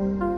Thank you.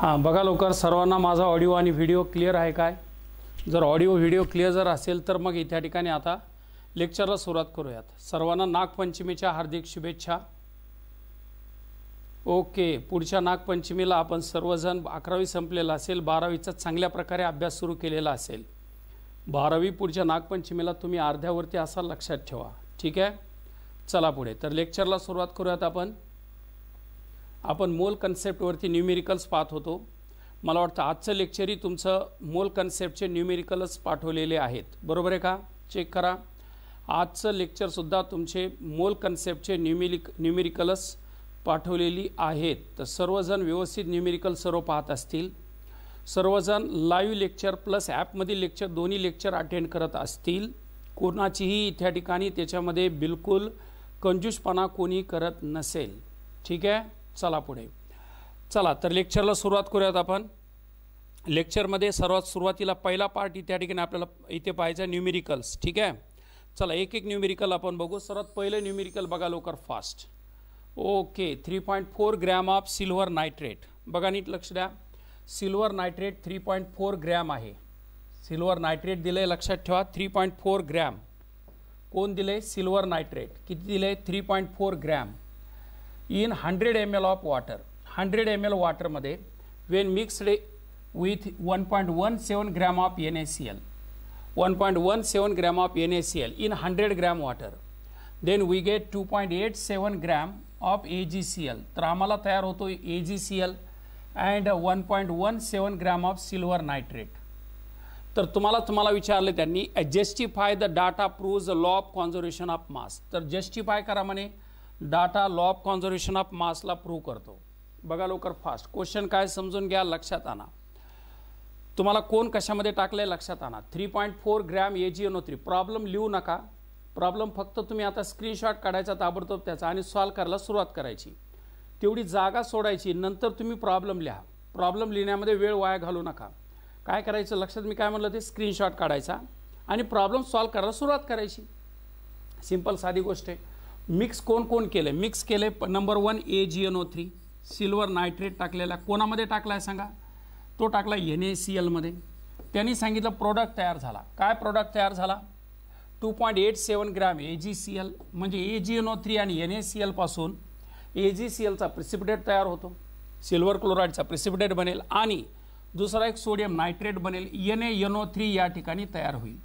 हां बघा लवकर सर्वांना माझा ऑडिओ आणि व्हिडिओ क्लिअर आहे काय जर ऑडिओ व्हिडिओ क्लिअर जर असेल तर मग त्या ठिकाणी आता लेक्चरला सुरुवात करूयात सर्वांना नागपंचमीच्या हार्दिक शुभेच्छा ओके पुढच्या नागपंचमीला आपण सर्वजण अकरावी संपलेला असेल बारावीचा चांगल्या प्रकारे अभ्यास सुरू केलेला असेल बारावी पुढच्या नागपंचमीला तुम्ही अर्ध्यावरती असाल लक्षात ठेवा ठीक आहे चला पुढे तर लेक्चरला सुरुवात करूयात आपण आपण मोल कन्सेप्टवरती न्यूमेरिकल्स पाहत होतो मला वाटतं आजचं लेक्चरही तुमचं मोल कन्सेप्टचे न्यूमेरिकलच पाठवलेले आहेत बरोबर आहे का चेक करा आजचं लेक्चरसुद्धा तुमचे मोल कन्सेप्टचे न्यूमेरिक न्यूमेरिकलच पाठवलेली आहेत तर सर्वजण व्यवस्थित न्यूमेरिकल सर्व पाहत असतील सर्वजण लाईव्ह लेक्चर प्लस ॲपमधील लेक्चर दोन्ही लेक्चर अटेंड करत असतील कोणाचीही इथ्या ठिकाणी त्याच्यामध्ये बिलकुल कंजूसपणा कोणी करत नसेल ठीक आहे चला पुढे चला तर लेक्चरला सुरुवात करूयात आपण लेक्चरमध्ये सर्वात सुरुवातीला पहिला पार्ट त्या ठिकाणी आपल्याला इथे पाहायचा न्यूमेरिकल्स ठीक आहे चला एक एक न्यूमेरिकल आपण बघू सर्वात पहिलं न्यूमेरिकल बघा लवकर fast okay three point four gram of silver nitrate बघा नीट लक्ष द्या silver nitrate three point four gram आहे सिल्वर नायट्रेट दिलं आहे लक्षात ठेवा थ्री पॉईंट फोर ग्रॅम कोण दिलं आहे सिल्वर नायट्रेट किती दिलं आहे three point four gram in hundred M L of water hundred M L वॉटरमध्ये when mixed with one point one seven gram of N A C L one point one seven gram of N A C L in hundred gram water then we get two point eight seven gram of A G C L तर आम्हाला तयार होतो A G C L and one point one seven gram of silver nitrate तर तुम्हाला तुम्हाला विचारले त्यांनी justify the data proves the law of conservation of mass तर जस्टिफाय करा म्हणे data law of conservation of मासला प्रूव्ह करतो बघा लवकर फास्ट क्वेश्चन काय समजून घ्या लक्षात आणा तुम्हाला कोण कशामध्ये टाकलं आहे लक्षात आणा three point four gram A G N three problem लिहू नका प्रॉब्लेम फक्त तुम्ही आता स्क्रीनशॉट काढायचा ताबडतोब त्याचा आणि सॉल्व करायला सुरुवात करायची तेवढी जागा सोडायची नंतर तुम्ही प्रॉब्लेम लिहा प्रॉब्लेम लिहिण्यामध्ये वेळ वाया घालू नका काय करायचं लक्षात मी काय म्हटलं ते स्क्रीनशॉट काढायचा आणि प्रॉब्लेम सॉल्व करायला सुरुवात करायची सिंपल साधी गोष्ट आहे मिक्स कोण कोण केलं मिक्स केले number one A G N O three silver nitrate टाकलेला कोणामध्ये टाकला आहे सांगा तो टाकला एन ए सी एलमध्ये त्यांनी सांगितलं प्रोडक्ट तयार झाला काय प्रोडक्ट तयार झाला two point eight seven gram A G C L म्हणजे A G N O three आणि एन ए सी एलपासून ए जी सी एलचा प्रिसिपिटेट तयार होतो सिल्वर क्लोराईडचा प्रिसिपिटेट बनेल आणि दुसरा एक सोडियम नायट्रेट बनेल एन एन ओ थ्री या ठिकाणी तयार होईल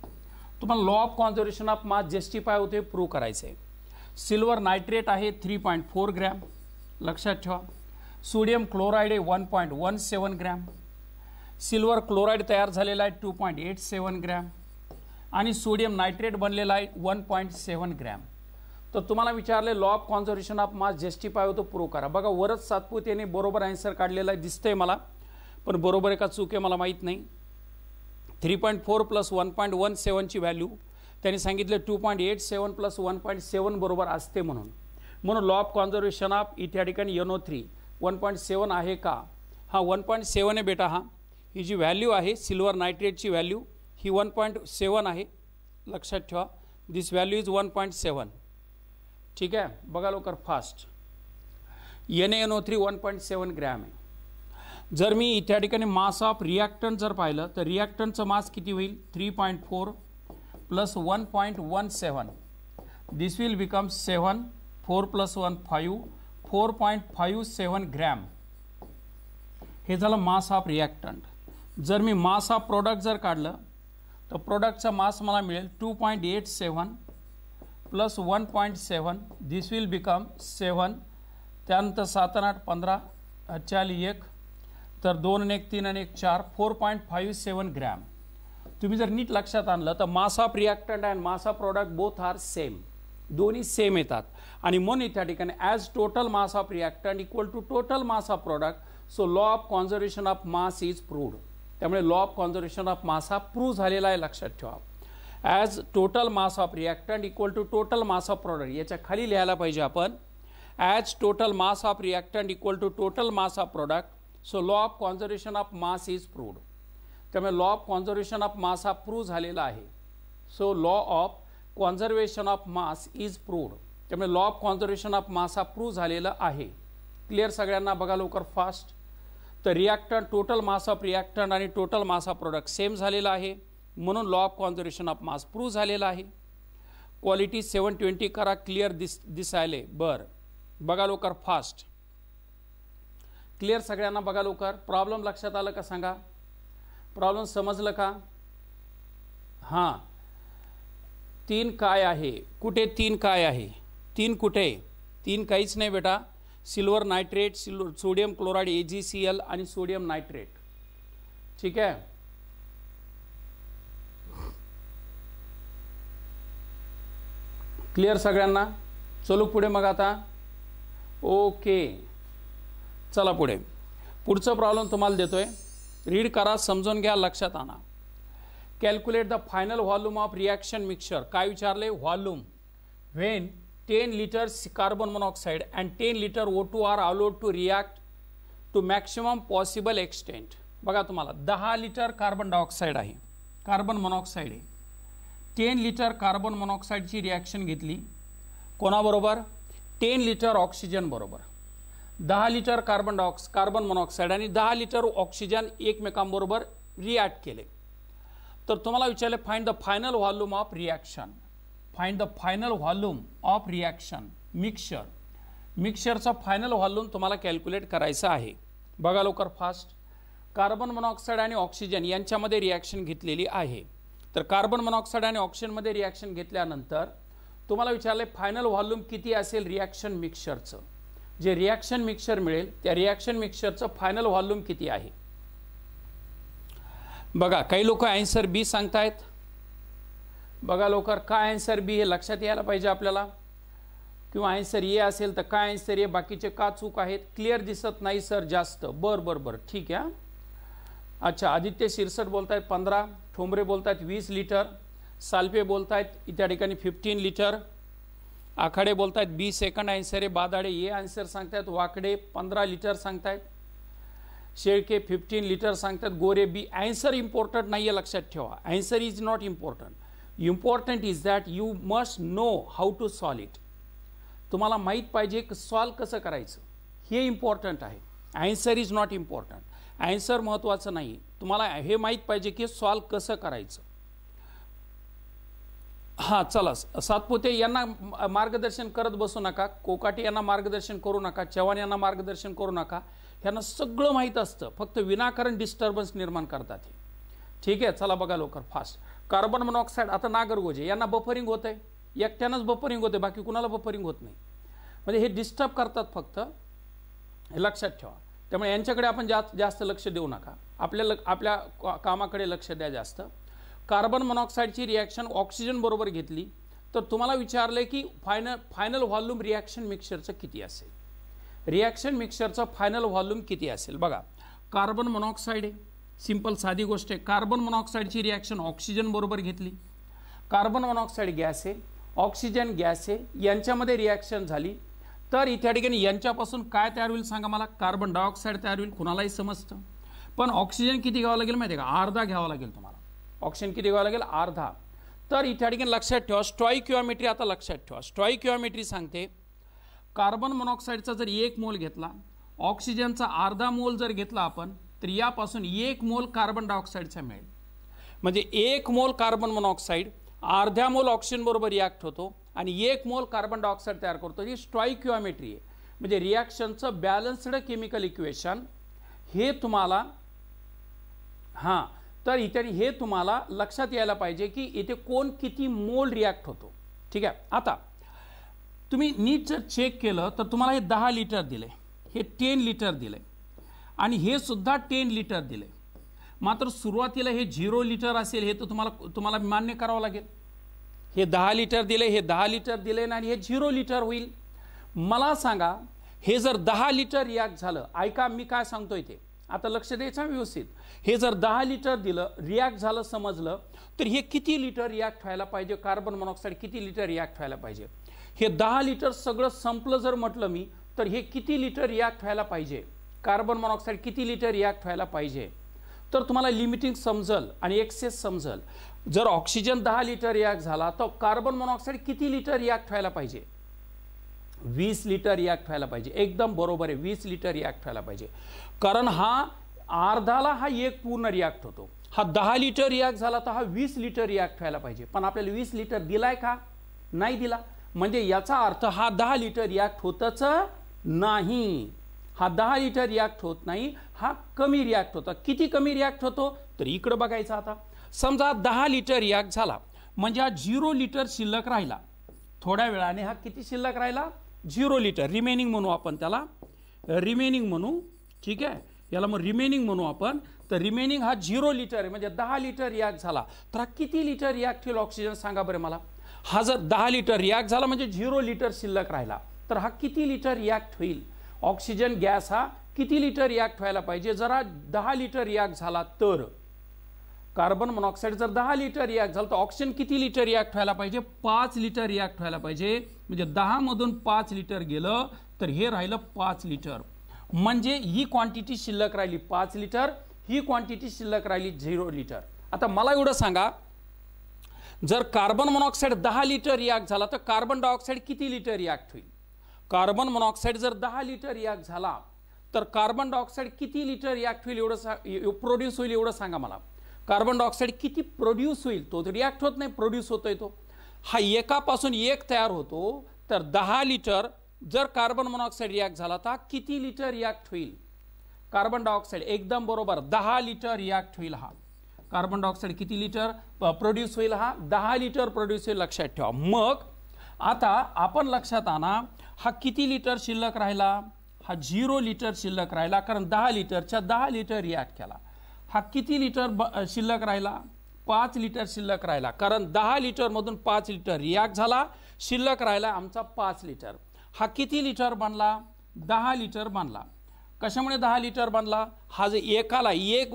तुम्हाला law of conservation of mass justify होते प्रूव्ह करायचं आहे सिल्वर नायट्रेट आहे थ्री पॉईंट फोर ग्रॅम लक्षात ठेवा सोडियम क्लोराईड आहे one point one seven gram silver chloride तयार झालेला आहे two point eight seven gram आणि सोडियम नायट्रेट बनलेला आहे वन पॉईंट सेवन ग्रॅम तर तुम्हाला विचारले law of conservation of mass justify होतो प्रूव्ह करा बघा वरच सातपुत यांनी बरोबर आन्सर काढलेला आहे दिसतंय मला पण बरोबर आहे का चूक आहे मला माहीत नाही three point four plus one point one सेवनची व्हॅल्यू त्यांनी सांगितलं two point eight seven plus one point seven बरोबर असते म्हणून म्हणून लॉ ऑफ कॉन्झर्वेशन ऑफ इथे ठिकाणी O three one point seven आहे का हा वन पॉईंट सेवन आहे बेटा हा ही जी व्हॅल्यू आहे सिल्वर नायट्रेटची व्हॅल्यू ही वन पॉईंट सेवन आहे लक्षात ठेवा this value is one point seven ठीक आहे बघा लवकर fast N N O three one point seven gram आहे जर मी त्या ठिकाणी मास ऑफ रिॲक्टन जर पाहिलं तर रिॲक्टनचं मास किती होईल three point four plus one one seven this will become seven four plus one five four point five seven gram हे झालं मास ऑफ रिॲक्टंट जर मी मास ऑफ प्रोडक्ट जर काढलं तर प्रोडक्टचा मास मला मिळेल two point eight seven plus one point seven this will become seven त्यानंतर सात आठ पंधरा चाली एक तर दोन आणि एक तीन आणि एक चार four point five seven gram तुम्ही जर नीट लक्षात आणलं तर mass of reactant and mass of product both are same दोन्ही सेम येतात आणि म्हणून त्या ठिकाणी as total mass of reactant equal to total mass of product so law of conservation of mass is proved त्यामुळे law of conservation of mass हा prove झालेला आहे लक्षात ठेवा as total mass of reactant equal to total mass of product याच्या खाली लिहायला पाहिजे आपण as total mass of reactant equal to total mass of product so law of conservation of mass is proved त्यामुळे law of conservation of mass हा prove झालेला आहे so law of conservation of mass is proved त्यामुळे law of conservation of mass हा prove झालेला आहे clear सगळ्यांना बघा लवकर फास्ट तर रिॲक्टन टोटल मास ऑफ रिॲक्टन आणि total mass of product same झालेला आहे म्हणून law of conservation of mass prove झालेला आहे क्वालिटी सेवन ट्वेंटी करा क्लिअर दिस दिसायले बर बघा लवकर फास्ट क्लिअर सगळ्यांना बघा लवकर प्रॉब्लेम लक्षात आलं का सांगा प्रॉब्लेम समजलं का हां तीन काय आहे कुठे तीन काय आहे तीन कुठे तीन काहीच नाही बेटा silver nitrate silver sodium chloride A G C L आणि सोडियम नायट्रेट ठीक आहे क्लिअर सगळ्यांना चलू पुढे मग आता ओके चला पुढे पुढचा प्रॉब्लेम तुम्हाला देतो रीड करा समजून घ्या लक्षात आणा calculate the final volume of reaction mixer काय विचारले volume when ten litre carbon monoxide and ten litre O two are allowed to react to maximum possible extent बघा तुम्हाला दहा लिटर कार्बन डायऑक्साईड आहे कार्बन मोनॉक्साईड आहे ten litre carbon मोनॉक्साईडची reaction घेतली कोणाबरोबर टेन लिटर ऑक्सिजन बरोबर दहा लिटर कार्बन डायऑक्स कार्बन मोनॉक्साईड आणि दहा लिटर ऑक्सिजन एकमेकांबरोबर रिॲक्ट केले तर तुम्हाला विचारले find the final volume of reaction find the final volume of reaction mixer मिक्सरचा फायनल व्हॉल्यूम तुम्हाला कॅल्क्युलेट करायचा आहे बघा लवकर फास्ट कार्बन मोनॉक्साईड आणि ऑक्सिजन यांच्यामध्ये रिॲक्शन घेतलेली आहे तर कार्बन मोनॉक्साईड आणि ऑक्सिजनमध्ये रिॲक्शन घेतल्यानंतर तुम्हाला विचारले फायनल व्हॉल्यूम किती असेल रिॲक्शन मिक्सरचं जे रिॲक्शन मिक्सर मिळेल त्या रिॲक्शन मिक्सरचं फायनल व्हॉल्यूम किती आहे बघा काही लोक ॲन्सर बी सांगतायत बघा लोकर का अँसर बी हे लक्षात यायला पाहिजे आपल्याला किंवा ॲन्सर ए असेल तर का ॲन्सर ए बाकीचे का चूक आहेत क्लिअर दिसत नाही सर जास्त बर बर बर ठीक आहे अच्छा आदित्य शिरसट बोलतायत पंधरा ठोंबरे बोलतायत वीस लिटर सालपे बोलतायत त्या ठिकाणी फिफ्टीन लिटर आखाडे बोलतायत बी सेकंड आन्सर आहे बादाडे ये आन्सर सांगतायत वाकडे पंधरा लिटर सांगतायत शेळके फिफ्टीन लिटर सांगतात गोरे बी ॲन्सर इम्पॉर्टंट नाही आहे लक्षात ठेवा answer is not important important is that you must know how to solve it तुम्हाला माहीत पाहिजे की सॉल्व कसं करायचं हे इम्पॉर्टंट आहे answer is not important answer महत्त्वाचं नाही तुम्हाला हे माहीत पाहिजे की सॉल्व कसं करायचं हां चला सातपुते यांना मार्गदर्शन करत बसू नका कोकाटे यांना मार्गदर्शन करू नका चव्हाण यांना मार्गदर्शन करू नका यांना सगळं माहीत असतं फक्त विनाकारण डिस्टर्बन्स निर्माण करतात ठीक आहे चला बघा लवकर फास्ट कार्बन मोनॉक्साईड आता नागरगोजे यांना बफरिंग होत आहे एकट्यानंच बफरिंग होते बाकी कुणाला बफरिंग होत नाही म्हणजे हे डिस्टर्ब करतात फक्त हे लक्षात ठेवा त्यामुळे यांच्याकडे आपण जास्त जास्त लक्ष देऊ नका आपल्या ल आपल्या कामाकडे लक्ष द्या जास्त कार्बन मोनॉक्साईडची रिॲक्शन बरोबर घेतली तर तुम्हाला विचारलं की फायनल फायनल व्हॉल्यूम रिॲक्शन मिक्सरचं किती असेल रिॲक्शन मिक्सरचं फायनल व्हॉल्यूम किती असेल बघा कार्बन मोनॉक्साईड आहे सिम्पल साधी गोष्ट आहे कार्बन मोनॉक्साईडची रिॲक्शन बरोबर घेतली कार्बन मोनॉक्साईड गॅस आहे ऑक्सिजन गॅस आहे यांच्यामध्ये रिॲक्शन झाली तर इथ्या ठिकाणी यांच्यापासून काय तयार होईल सांगा मला कार्बन डायऑक्साईड तयार होईल कुणालाही समजतं पण ऑक्सिजन किती घ्यावं लागेल माहिती आहे का अर्धा घ्यावा लागेल तुम्हाला ऑक्सिजन किती घ्यावा लागेल अर्धा तर इथे ठिकाणी लक्षात ठेवा स्टॉईक्युओमेट्री आता लक्षात ठेवा स्ट्रॉईक्युआमेट्री सांगते कार्बन मोनॉक्साईडचा जर एक मोल घेतला ऑक्सिजनचा अर्धा मोल जर घेतला आपण तर यापासून एक मोल कार्बन डायऑक्साईडचा मिळेल म्हणजे एक मोल कार्बन मोनॉक्साईड अर्ध्या मोल ऑक्सिजनबरोबर रिॲक्ट होतो आणि एक मोल कार्बन डायऑक्साईड तयार करतो ही स्ट्रॉईक्युओमेट्री आहे म्हणजे रिॲक्शनचं बॅलन्स्ड केमिकल इक्वेशन हे तुम्हाला हां तर इतर हे तुम्हाला लक्षात यायला पाहिजे की इथे कोण किती मोल रिॲक्ट होतो ठीक आहे आता तुम्ही नीट जर चेक केलं तर तुम्हाला हे दहा लिटर दिले हे टेन लिटर दिले आणि हे सुद्धा टेन लिटर दिले मात्र सुरुवातीला हे झिरो लिटर असेल हे तर तुम्हाला तुम्हाला मान्य करावं लागेल हे दहा लिटर दिले हे दहा लिटर दिले आणि हे झिरो लिटर होईल मला सांगा हे जर दहा लिटर रिॲक्ट झालं ऐका मी काय सांगतो इथे आता लक्ष द्यायचं व्यवस्थित हे जर दहा लिटर दिलं रिॲक्ट झालं समजलं तर हे किती लिटर रिॲक्ट व्हायला पाहिजे कार्बन मोनॉक्साईड किती लिटर रिॲक्ट व्हायला पाहिजे हे दहा लिटर सगळं संपलं जर म्हटलं मी तर हे किती लिटर रिॲक्ट व्हायला पाहिजे कार्बन मोनॉक्साईड किती लिटर रिॲक्ट व्हायला पाहिजे तर तुम्हाला लिमिटिंग समजल आणि एक्सेस समजल जर ऑक्सिजन दहा लिटर रिॲक्ट झाला तर कार्बन मोनॉक्साईड किती लिटर रिॲक्ट व्हायला पाहिजे वीस लिटर रिॲक्ट व्हायला पाहिजे एकदम बरोबर आहे वीस लिटर रिॲक्ट व्हायला पाहिजे कारण हा अर्धाला हा एक पूर्ण रिॲक्ट होतो हा दहा लिटर रिॲक्ट झाला तर हा वीस लिटर रिॲक्ट व्हायला पाहिजे पण आपल्याला वीस लिटर दिलाय का नाही दिला म्हणजे याचा अर्थ हा दहा लिटर रिॲक्ट होतच नाही हा दहा लिटर रिॲक्ट होत नाही हा कमी रिॲक्ट होता किती कमी रिॲक्ट होतो तर इकडं बघायचा आता समजा दहा लिटर रिॲक्ट झाला म्हणजे हा झिरो लिटर शिल्लक राहिला थोड्या वेळाने हा किती शिल्लक राहिला झिरो लिटर रिमेनिंग म्हणू आपण त्याला रिमेनिंग म्हणू ठीक आहे याला मग रिमेनिंग म्हणू आपण तर रिमेनिंग हा झिरो लिटर आहे म्हणजे दहा लिटर रिॲक्ट झाला तर हा किती लिटर रिॲक्ट होईल ऑक्सिजन सांगा बरं मला हा जर दहा लिटर रिॲक्ट झाला म्हणजे झिरो लिटर शिल्लक राहिला तर हा किती लिटर रिॲक्ट होईल ऑक्सिजन गॅस हा किती लिटर रिॲक्ट व्हायला पाहिजे जरा दहा लिटर रिॲक्ट झाला तर कार्बन मोनॉक्साईड जर दहा लिटर रिॲक्ट झालं तर ऑक्सिजन किती लिटर रिॲक्ट व्हायला पाहिजे पाच लिटर रिॲक्ट व्हायला पाहिजे म्हणजे दहामधून पाच लिटर गेलं तर हे राहिलं पाच लिटर म्हणजे ही क्वांटिटी शिल्लक राहिली पाच लिटर ही क्वांटिटी शिल्लक राहिली झिरो लिटर आता मला एवढं सांगा जर कार्बन मोनॉक्साईड दहा लिटर रिॲक्ट झाला तर कार्बन डायऑक्साईड किती लिटर रिॲक्ट होईल कार्बन मोनॉक्साईड जर दहा लिटर रिॲक्ट झाला तर कार्बन डायऑक्साईड किती लिटर रिॲक्ट होईल एवढं सा प्रोड्यूस होईल एवढं सांगा मला कार्बन डायऑक्साईड किती प्रोड्यूस होईल तो रिॲक्ट होत नाही प्रोड्यूस होतोय तो हा एकापासून एक तयार होतो तर दहा लिटर जर कार्बन मोनॉक्साईड रिॲक्ट झाला तर किती लिटर रिॲक्ट होईल कार्बन डायऑक्साईड एकदम बरोबर दहा लिटर रिॲक्ट होईल हा कार्बन डायऑक्साईड किती लिटर प्रोड्यूस होईल हा दहा लिटर प्रोड्यूस होईल लक्षात ठेवा मग आता आपण लक्षात आणा हा किती लिटर शिल्लक राहिला हा झिरो लिटर शिल्लक राहिला कारण दहा लिटरच्या दहा लिटर रिॲक्ट केला हा किती लिटर शिल्लक राहिला पाच लिटर शिल्लक राहिला कारण दहा लिटरमधून पाच लिटर रिॲक्ट झाला शिल्लक राहिला आमचा पाच लिटर हा किती लिटर बनला दहा लिटर बनला कशामुळे दहा लिटर बनला हा जे एकाला एक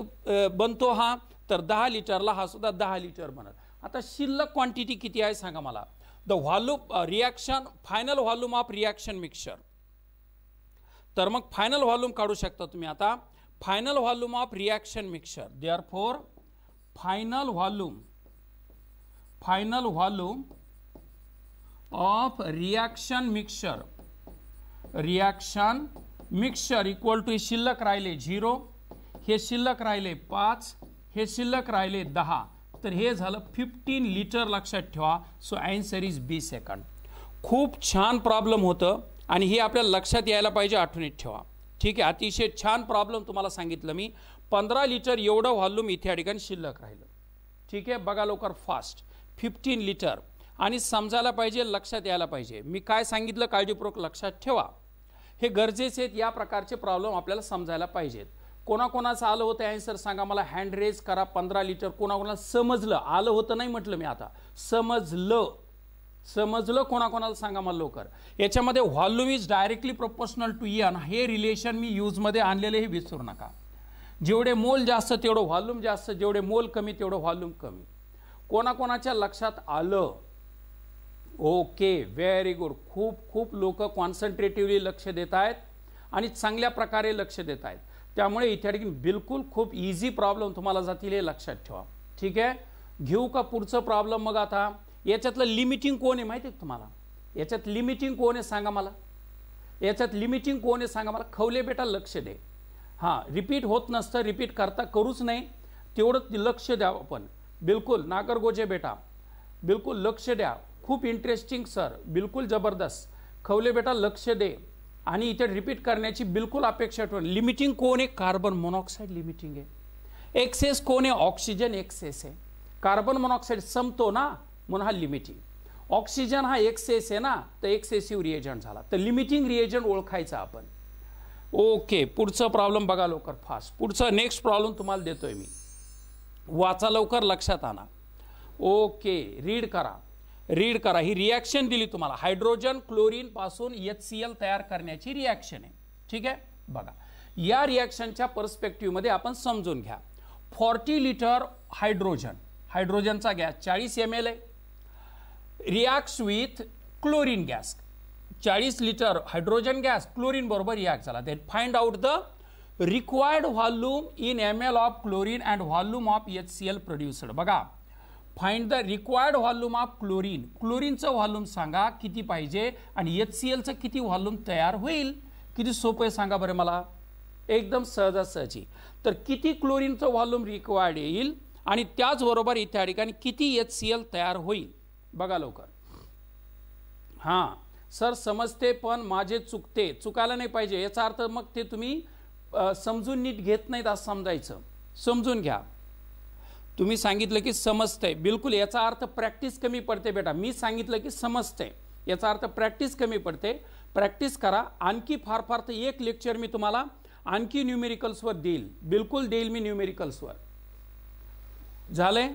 बनतो हा तर दहा लिटरला हा सुद्धा दहा लिटर बनल आता शिल्लक क्वांटिटी किती आहे सांगा मला the volume reaction final volume of reaction mixture तर मग फायनल व्हॉल्यूम काढू शकता तुम्ही आता final volume of reaction mixture they are for final volume final volume of reaction mixer reaction mixer equal to शिल्लक राहिले झिरो हे शिल्लक राहिले पाच हे शिल्लक राहिले दहा तर हे झालं फिफ्टीन लिटर लक्षात ठेवा so answer is B second खूप छान प्रॉब्लेम होतं आणि हे आपल्याला लक्षात यायला पाहिजे आठवणीत ठेवा ठीक आहे अतिशय छान प्रॉब्लेम तुम्हाला सांगितलं मी पंधरा लिटर एवढं व्हॉल्यूम इथे या ठिकाणी शिल्लक राहिलं ठीक आहे बघा लवकर फास्ट फिफ्टीन लिटर आणि समजायला पाहिजे लक्षात यायला पाहिजे मी काय सांगितलं काळजीपूर्वक लक्षात ठेवा हे गरजेचे आहेत या प्रकारचे प्रॉब्लेम आपल्याला समजायला पाहिजेत कोणाकोणाचं आलं होतं ॲन्सर सांगा मला हँड रेज करा पंधरा लिटर कोणाकोणाला समजलं आलं होतं नाही म्हटलं मी आता समजलं समजलं कोणाकोणाला सांगा मला लवकर याच्यामध्ये volume is directly proportional to यन हे रिलेशन मी यूजमध्ये आणलेले हे विसरू नका जेवढे मोल जास्त तेवढं व्हॉल्यूम जास्त जेवढे मोल कमी तेवढं व्हॉल्यूम कमी कोणाकोणाच्या लक्षात आलं ओके व्हेरी गुड खूप खूप लोक कॉन्सन्ट्रेटिव्हली लक्ष देत आहेत आणि चांगल्या प्रकारे लक्ष देत आहेत त्यामुळे इथे आणखी बिलकुल खूप इझी प्रॉब्लेम तुम्हाला जातील हे लक्षात ठेवा ठीक आहे घेऊ का पुढचं प्रॉब्लेम मग आता याच्यातलं लिमिटिंग कोण आहे माहिती आहे तुम्हाला याच्यात लिमिटिंग कोण आहे सांगा मला याच्यात लिमिटिंग कोण आहे सांगा मला खवले बेटा लक्ष दे हां रिपीट होत नसतं रिपीट करता करूच नाही तेवढं लक्ष द्या आपण बिलकुल नागरगोजे बेटा बिलकुल लक्ष द्या खूप इंटरेस्टिंग सर बिलकुल जबरदस्त खवले बेटा लक्ष दे आणि इथे रिपीट करण्याची बिलकुल अपेक्षा ठेवून लिमिटिंग कोण आहे कार्बन मोनॉक्साईड लिमिटिंग आहे एक्सेस कोण आहे ऑक्सिजन एक्सेस आहे कार्बन मोनॉक्साईड संपतो ना म्हणून हा लिमिटिंग ऑक्सिजन हा एक्सेस आहे ना तर एक्सेसिव्ह रिएजंट झाला तर लिमिटिंग रिएजंट ओळखायचा आपण ओके पुढचं प्रॉब्लेम बघा लवकर फास्ट पुढचं नेक्स्ट प्रॉब्लेम तुम्हाला देतोय मी वाचा लवकर लक्षात आणा ओके रीड करा रीड करा ही रिॲक्शन दिली तुम्हाला हायड्रोजन क्लोरीनपासून एच सी एल तयार करण्याची रिॲक्शन आहे ठीक आहे बघा या रिॲक्शनच्या मध्ये आपण समजून घ्या फॉर्टी लिटर हायड्रोजन हायड्रोजनचा गॅस चाळीस एम एल आहे रिॲक्ट्स विथ क्लोरीन गॅस चाळीस लिटर हायड्रोजन गॅस क्लोरीन बरोबर रिॲक्ट झाला that find out the required volume in M L of chlorine and volume of H C L produced बघा find the required volume of chlorine क्लोरीनचं volume सांगा किती पाहिजे आणि H C एलचं किती volume तयार होईल किती सोपं आहे सांगा बरं मला एकदम सहजासहजी तर किती क्लोरीनचं व्हॉल्यूम रिक्वायर्ड येईल आणि त्याचबरोबर इत्या ठिकाणी किती एच सी एल तयार होईल बघा लवकर हां सर समजते पण माझे चुकते चुकायला नाही पाहिजे याचा अर्थ मग ते तुम्ही समजून नीट घेत नाहीत असं समजायचं समजून घ्या तुम्ही सांगितलं की समजतंय बिलकुल याचा अर्थ प्रॅक्टिस कमी पडते बेटा मी सांगितलं की समजतंय याचा अर्थ प्रॅक्टिस कमी पडते प्रॅक्टिस करा आणखी फार फार तर एक लेक्चर मी तुम्हाला आणखी न्यूमेरिकल्सवर देईल बिलकुल देईल मी न्यूमेरिकल्सवर झाले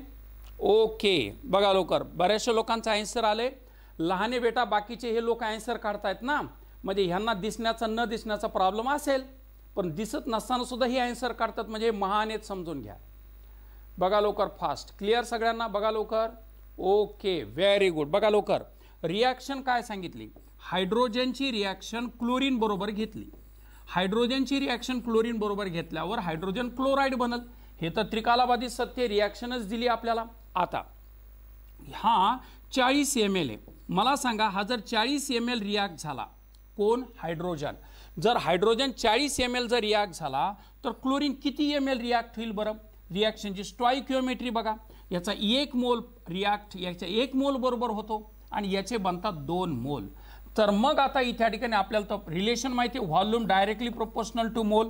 ओके बघा लोकर बऱ्याचशा लोकांचं आन्सर आले लहाने बेटा बाकीचे हे लोक आन्सर काढतायत ना म्हणजे ह्यांना दिसण्याचा न दिसण्याचा प्रॉब्लेम असेल पण दिसत नसताना सुद्धा हे आन्सर काढतात म्हणजे महान आहेत समजून घ्या बघा लवकर फास्ट क्लिअर सगळ्यांना बघा लवकर ओके व्हेरी गुड बघा लवकर रिॲक्शन काय सांगितली हायड्रोजनची रिॲक्शन क्लोरीन बरोबर घेतली हायड्रोजनची रिॲक्शन क्लोरीन बरोबर घेतल्यावर हायड्रोजन क्लोराईड बनल हे तर त्रिकालाबाधित सत्य रिॲक्शनच दिली आपल्याला आता हा चाळीस एम एल ए मला सांगा हा जर चाळीस एम एल रिॲक्ट झाला कोण हायड्रोजन जर हायड्रोजन चाळीस एम एल जर रिॲक्ट झाला तर क्लोरीन किती एम एल रिॲक्ट होईल बरं रिॲक्शनची स्टॉईक्योमेट्री बघा याचा एक मोल रिॲक्ट याचा एक मोल बरोबर होतो आणि याचे बनतात दोन मोल तर मग आता इथे ठिकाणी आपल्याला तर रिलेशन माहिती आहे volume directly proportional to mole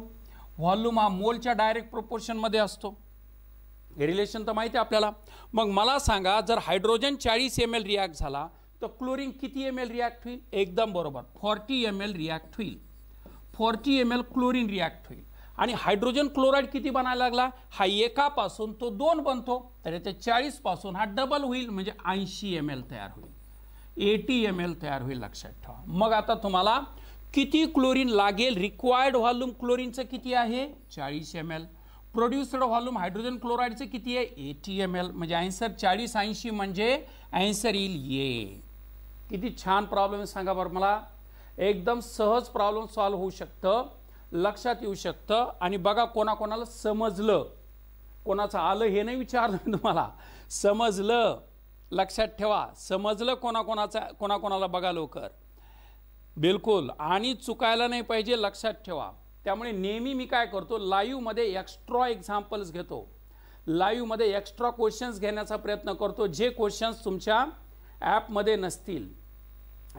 volume हा मोलच्या डायरेक्ट प्रोपोर्शनमध्ये असतो रिलेशन तर माहिती आहे आपल्याला मग मला सांगा जर हायड्रोजन चाळीस एम एल रिॲक्ट झाला तर क्लोरीन किती एम एल रिॲक्ट होईल एकदम बरोबर फॉर्टी एम एल रिॲक्ट होईल forty M L chlorine react होईल आणि हायड्रोजन क्लोराईड किती बनायला लागला हा एकापासून तो दोन बनतो तर याच्या चाळीसपासून हा डबल होईल म्हणजे ऐंशी एम एल तयार होईल एटी एम एल तयार होईल लक्षात ठेवा मग आता तुम्हाला किती क्लोरीन लागेल रिक्वायर्ड व्हॉल्यूम क्लोरीनचं किती आहे चाळीस M L produced volume hydrogen क्लोराईडचं किती आहे एटी एम एल म्हणजे अँसर चाळीस ऐंशी म्हणजे अँसर येईल ये किती छान प्रॉब्लेम सांगा बरं मला एकदम सहज प्रॉब्लेम सॉल्व होऊ शकतं लक्षात येऊ शकतं आणि बघा कोणाकोणाला समजलं कोणाचं आलं हे नाही विचारलं तुम्हाला समजलं लक्षात ठेवा समजलं कोणाकोणाचा कोणाकोणाला बघा लवकर बिलकुल आणि चुकायला नाही पाहिजे लक्षात ठेवा त्यामुळे नेहमी मी काय करतो लाईव्हमध्ये एक्स्ट्रा एक्झाम्पल्स घेतो लाईव्हमध्ये एक्स्ट्रा क्वेश्चन्स घेण्याचा प्रयत्न करतो जे क्वेश्चन्स तुमच्या ॲपमध्ये नसतील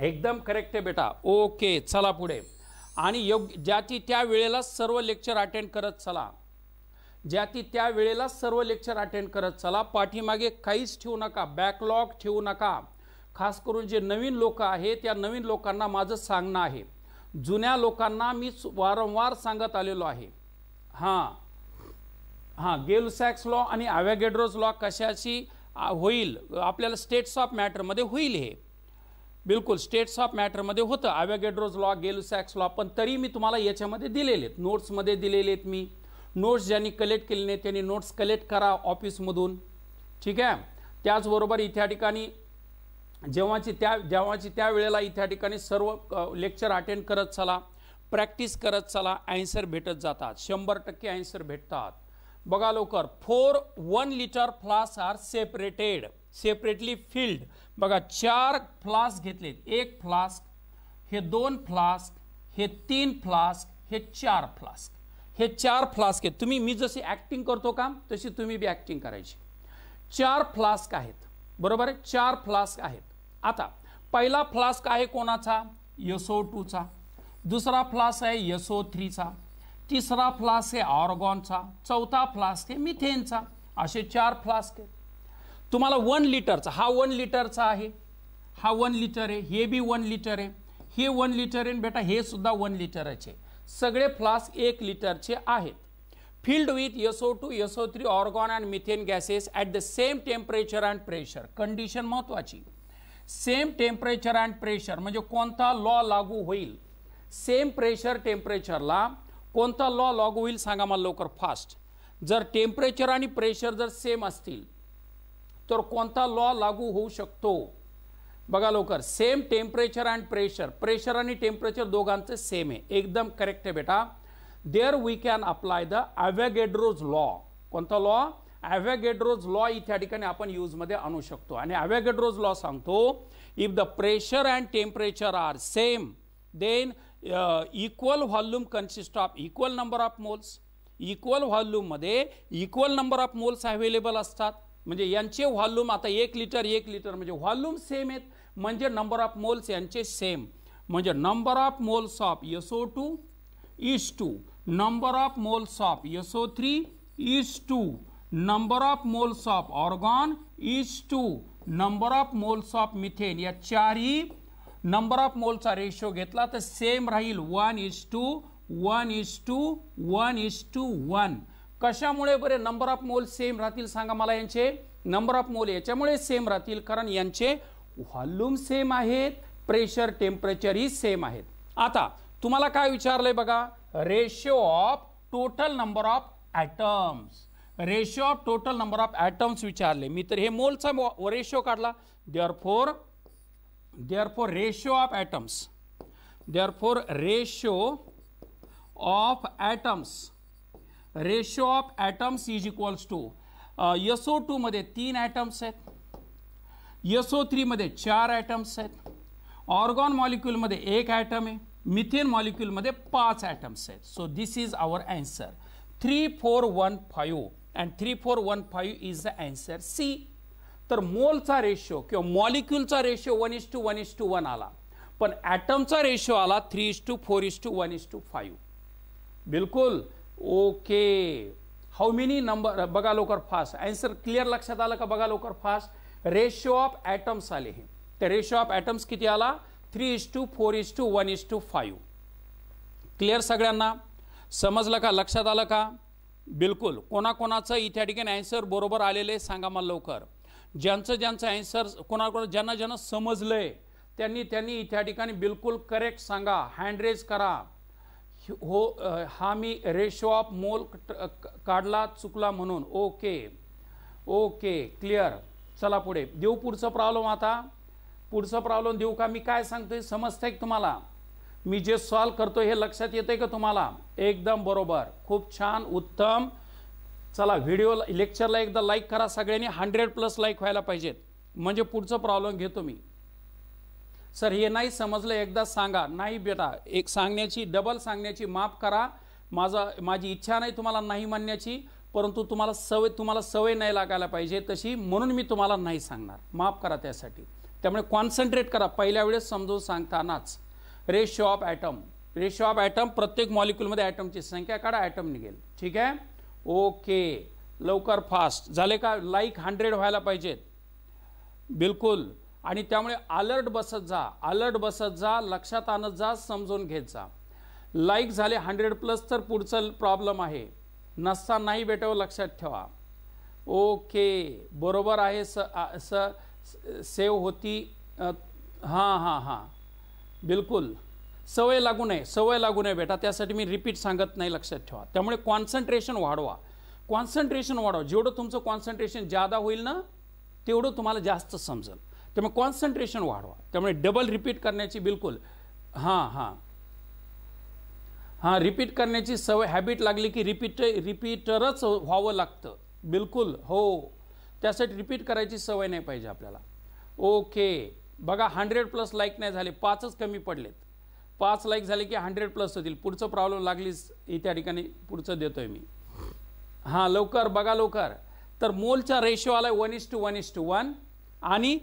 एकदम करेक्ट आहे बेटा ओके चला पुढे आणि योग्य ज्या ती त्या वेळेला सर्व लेक्चर अटेंड करत चला ज्या ती त्या वेळेला सर्व लेक्चर अटेंड करत चला पाठीमागे काहीच ठेवू नका बॅकलॉग ठेवू नका खास करून जे नवीन लोक आहेत त्या नवीन लोकांना माझं सांगणं आहे जुन्या लोकांना मी वारंवार सांगत आलेलो आहे हां हां गेलसॅक्स लॉ आणि ॲवॅगेड्रोज लॉ कशाची होईल आपल्याला स्टेट्स ऑफ मॅटरमध्ये होईल हे बिलकुल स्टेट्स ऑफ मॅटरमध्ये होतं आव्यागेड्रोज लॉ गेलुसॅक्स लॉ पण तरी मी तुम्हाला याच्यामध्ये दिलेले आहेत नोट्समध्ये दिलेले आहेत मी नोट्स ज्यांनी कलेक्ट केले नाही त्यांनी नोट्स कलेक्ट करा ऑफिसमधून ठीक आहे त्याचबरोबर इथ्या ठिकाणी जेव्हाची त्या जेव्हाची वेळेला इथे ठिकाणी सर्व लेक्चर अटेंड करत चला प्रॅक्टिस करत चला ॲन्सर भेटत जातात शंभर टक्के ॲन्सर भेटतात बघा लवकर four one litre flask are separated separately filled बघा चार फ्लास्क घेतलेत एक फ्लास्क हे दोन फ्लास्क हे तीन फ्लास्क हे चार फ्लास्क हे चार फ्लास्क आहेत तुम्ही मी जशी ॲक्टिंग करतो का तशी तुम्ही बी ॲक्टिंग करायची चार फ्लास्क आहेत बरोबर आहे चार फ्लास्क आहेत आता पहिला फ्लास्क आहे कोणाचा यसो टूचा दुसरा फ्लास्क आहे यसो थ्रीचा तिसरा फ्लास्क आहे ऑर्गॉनचा चौथा फ्लास्क आहे मिथेनचा असे चार फ्लास्क आहेत तुम्हाला वन लिटरचा हा वन लिटरचा आहे हा वन लिटर आहे हे बी वन लिटर आहे हे वन लिटर आहे बेटा हे सुद्धा वन लिटरचे सगळे फ्लास्क एक लिटरचे आहेत filled with S O two S O three argon and methane gases at the same temperature and pressure condition महत्त्वाची सेम टेम्परेचर अँड प्रेशर म्हणजे कोणता लॉ लागू होईल सेम प्रेशर टेम्परेचरला कोणता लॉ लागू होईल सांगा मला लवकर फास्ट जर टेम्परेचर आणि प्रेशर जर सेम असतील तर कोणता लॉ लागू होऊ शकतो बघा लवकर same temperature and pressure pressure आणि टेम्परेचर दोघांचं सेम आहे एकदम करेक्ट आहे बेटा there we can apply the Avogadro's law कोणता लॉ ॲव्हॅगेड्रोज लॉ या ठिकाणी आपण यूजमध्ये आणू शकतो आणि ॲव्हॅगेड्रोज लॉ सांगतो if the pressure and temperature are same then equal volume consist of equal number of moles equal व्हॉल्यूममध्ये equal number of moles available असतात म्हणजे यांचे व्हॉल्यूम आता एक लिटर एक लिटर म्हणजे व्हॉल्यूम सेम आहेत म्हणजे नंबर ऑफ मोल्स यांचे सेम म्हणजे number of moles of S O two is to number of moles of S O three is to number of moles of argon is to number of moles of methane या चारही number of मोलचा ratio घेतला तर same राहील one is to one is to one is to one कशामुळे बरे number of mole same राहतील सांगा मला यांचे नंबर ऑफ मोल याच्यामुळे सेम राहतील कारण यांचे व्हॉल्यूम सेम आहेत प्रेशर टेम्परेचर ही सेम आहेत आता तुम्हाला काय विचारलंय बघा ratio of total number of atoms ratio of total number of atoms विचारले मी तर हे मोलचा रेशो काढला therefore therefore ratio of atoms therefore ratio of atoms ratio of atoms is equals to S O टूमध्ये तीन atoms आहेत यसो थ्रीमध्ये चार ॲटम्स आहेत ऑर्गॉन मॉलिक्यूलमध्ये एक ॲटम आहे मिथेन मॉलिक्यूलमध्ये पाच ॲटम्स आहेत so this is our answer three four one five and three four one five is the answer C तर मोलचा रेशो किंवा मॉलिक्यूलचा ratio one is to one is to one आला पण ॲटमचा रेशो आला three is to four is to one is to five बिलकुल okay how many number बघा लवकर फास्ट ॲन्सर क्लिअर लक्षात आलं का बघा लवकर फास्ट रेशो ऑफ ॲटम्स आले हे तर रेशो ऑफ ॲटम्स किती आला three is to four is to one is to five clear सगळ्यांना समजलं का लक्षात आलं का बिलकुल कोणाकोणाचं इथे ठिकाणी ॲन्सर बरोबर आलेले सांगा मला लवकर ज्यांचं ज्यांचं अँसर कोणाकोणा ज्यांना ज्यांना समजलं आहे त्यांनी त्यांनी इथे ठिकाणी बिलकुल करेक्ट सांगा हँडरेज करा हो हा मी रेशो ऑफ मोल काढला चुकला म्हणून ओके ओके क्लिअर चला पुढे देऊ पुढचं प्रॉब्लेम आता पुढचं प्रॉब्लेम देऊ का मी काय सांगतोय आहे तुम्हाला मी जे सॉल्व करतो हे लक्षात येतं आहे का तुम्हाला एकदम बरोबर खूप छान उत्तम चला व्हिडिओ लेक्चरला एकदा लाईक करा सगळ्यांनी हंड्रेड प्लस लाईक व्हायला पाहिजेत म्हणजे पुढचं प्रॉब्लेम घेतो मी सर हे नाही समजलं एकदा सांगा नाही बेटा एक सांगण्याची डबल सांगण्याची माफ करा माझा माझी इच्छा नाही तुम्हाला नाही मानण्याची परंतु तुम्हाला सवय तुम्हाला सवय नाही लागायला पाहिजे तशी म्हणून मी तुम्हाला नाही सांगणार माफ करा त्यासाठी त्यामुळे कॉन्सन्ट्रेट करा पहिल्या वेळेस समजून सांगतानाच ratio of atom ratio of atom प्रत्येक मॉलिक्युलमध्ये ॲटमची संख्या काढा ॲटम निघेल ठीक आहे ओके लवकर फास्ट झाले का लाईक हंड्रेड व्हायला पाहिजेत बिलकुल आणि त्यामुळे अलर्ट बसत जा अलर्ट बसत जा लक्षात आणत जा समजून घेत जा लाईक झाले हंड्रेड प्लस तर पुढचं प्रॉब्लेम आहे नसता नाही बेटावं लक्षात ठेवा ओके बरोबर आहे स स सेव होती हां हां हां बिलकुल सवय लागू नये सवय लागू नये बेटा त्यासाठी मी रिपीट सांगत नाही लक्षात ठेवा त्यामुळे कॉन्सन्ट्रेशन वाढवा कॉन्सन्ट्रेशन वाढवा जेवढं तुमचं कॉन्सन्ट्रेशन जादा होईल ना तेवढं तुम्हाला जास्त समजेल त्यामुळे कॉन्सन्ट्रेशन वाढवा त्यामुळे डबल रिपीट करण्याची बिलकुल हां हां हां रिपीट करण्याची सवय हॅबिट लागली की रिपीट रिपीटरच व्हावं लागतं बिलकुल हो त्यासाठी रिपीट करायची सवय नाही पाहिजे आपल्याला ओके बघा हंड्रेड प्लस लाईक नाही झाले पाचच कमी पडलेत पाच लाईक झाले की हंड्रेड प्लस होतील पुढचं प्रॉब्लेम लागलीच त्या ठिकाणी पुढचं देतोय मी हां लवकर बघा लवकर तर मोलचा रेशो आला आहे one is to one is to one आणि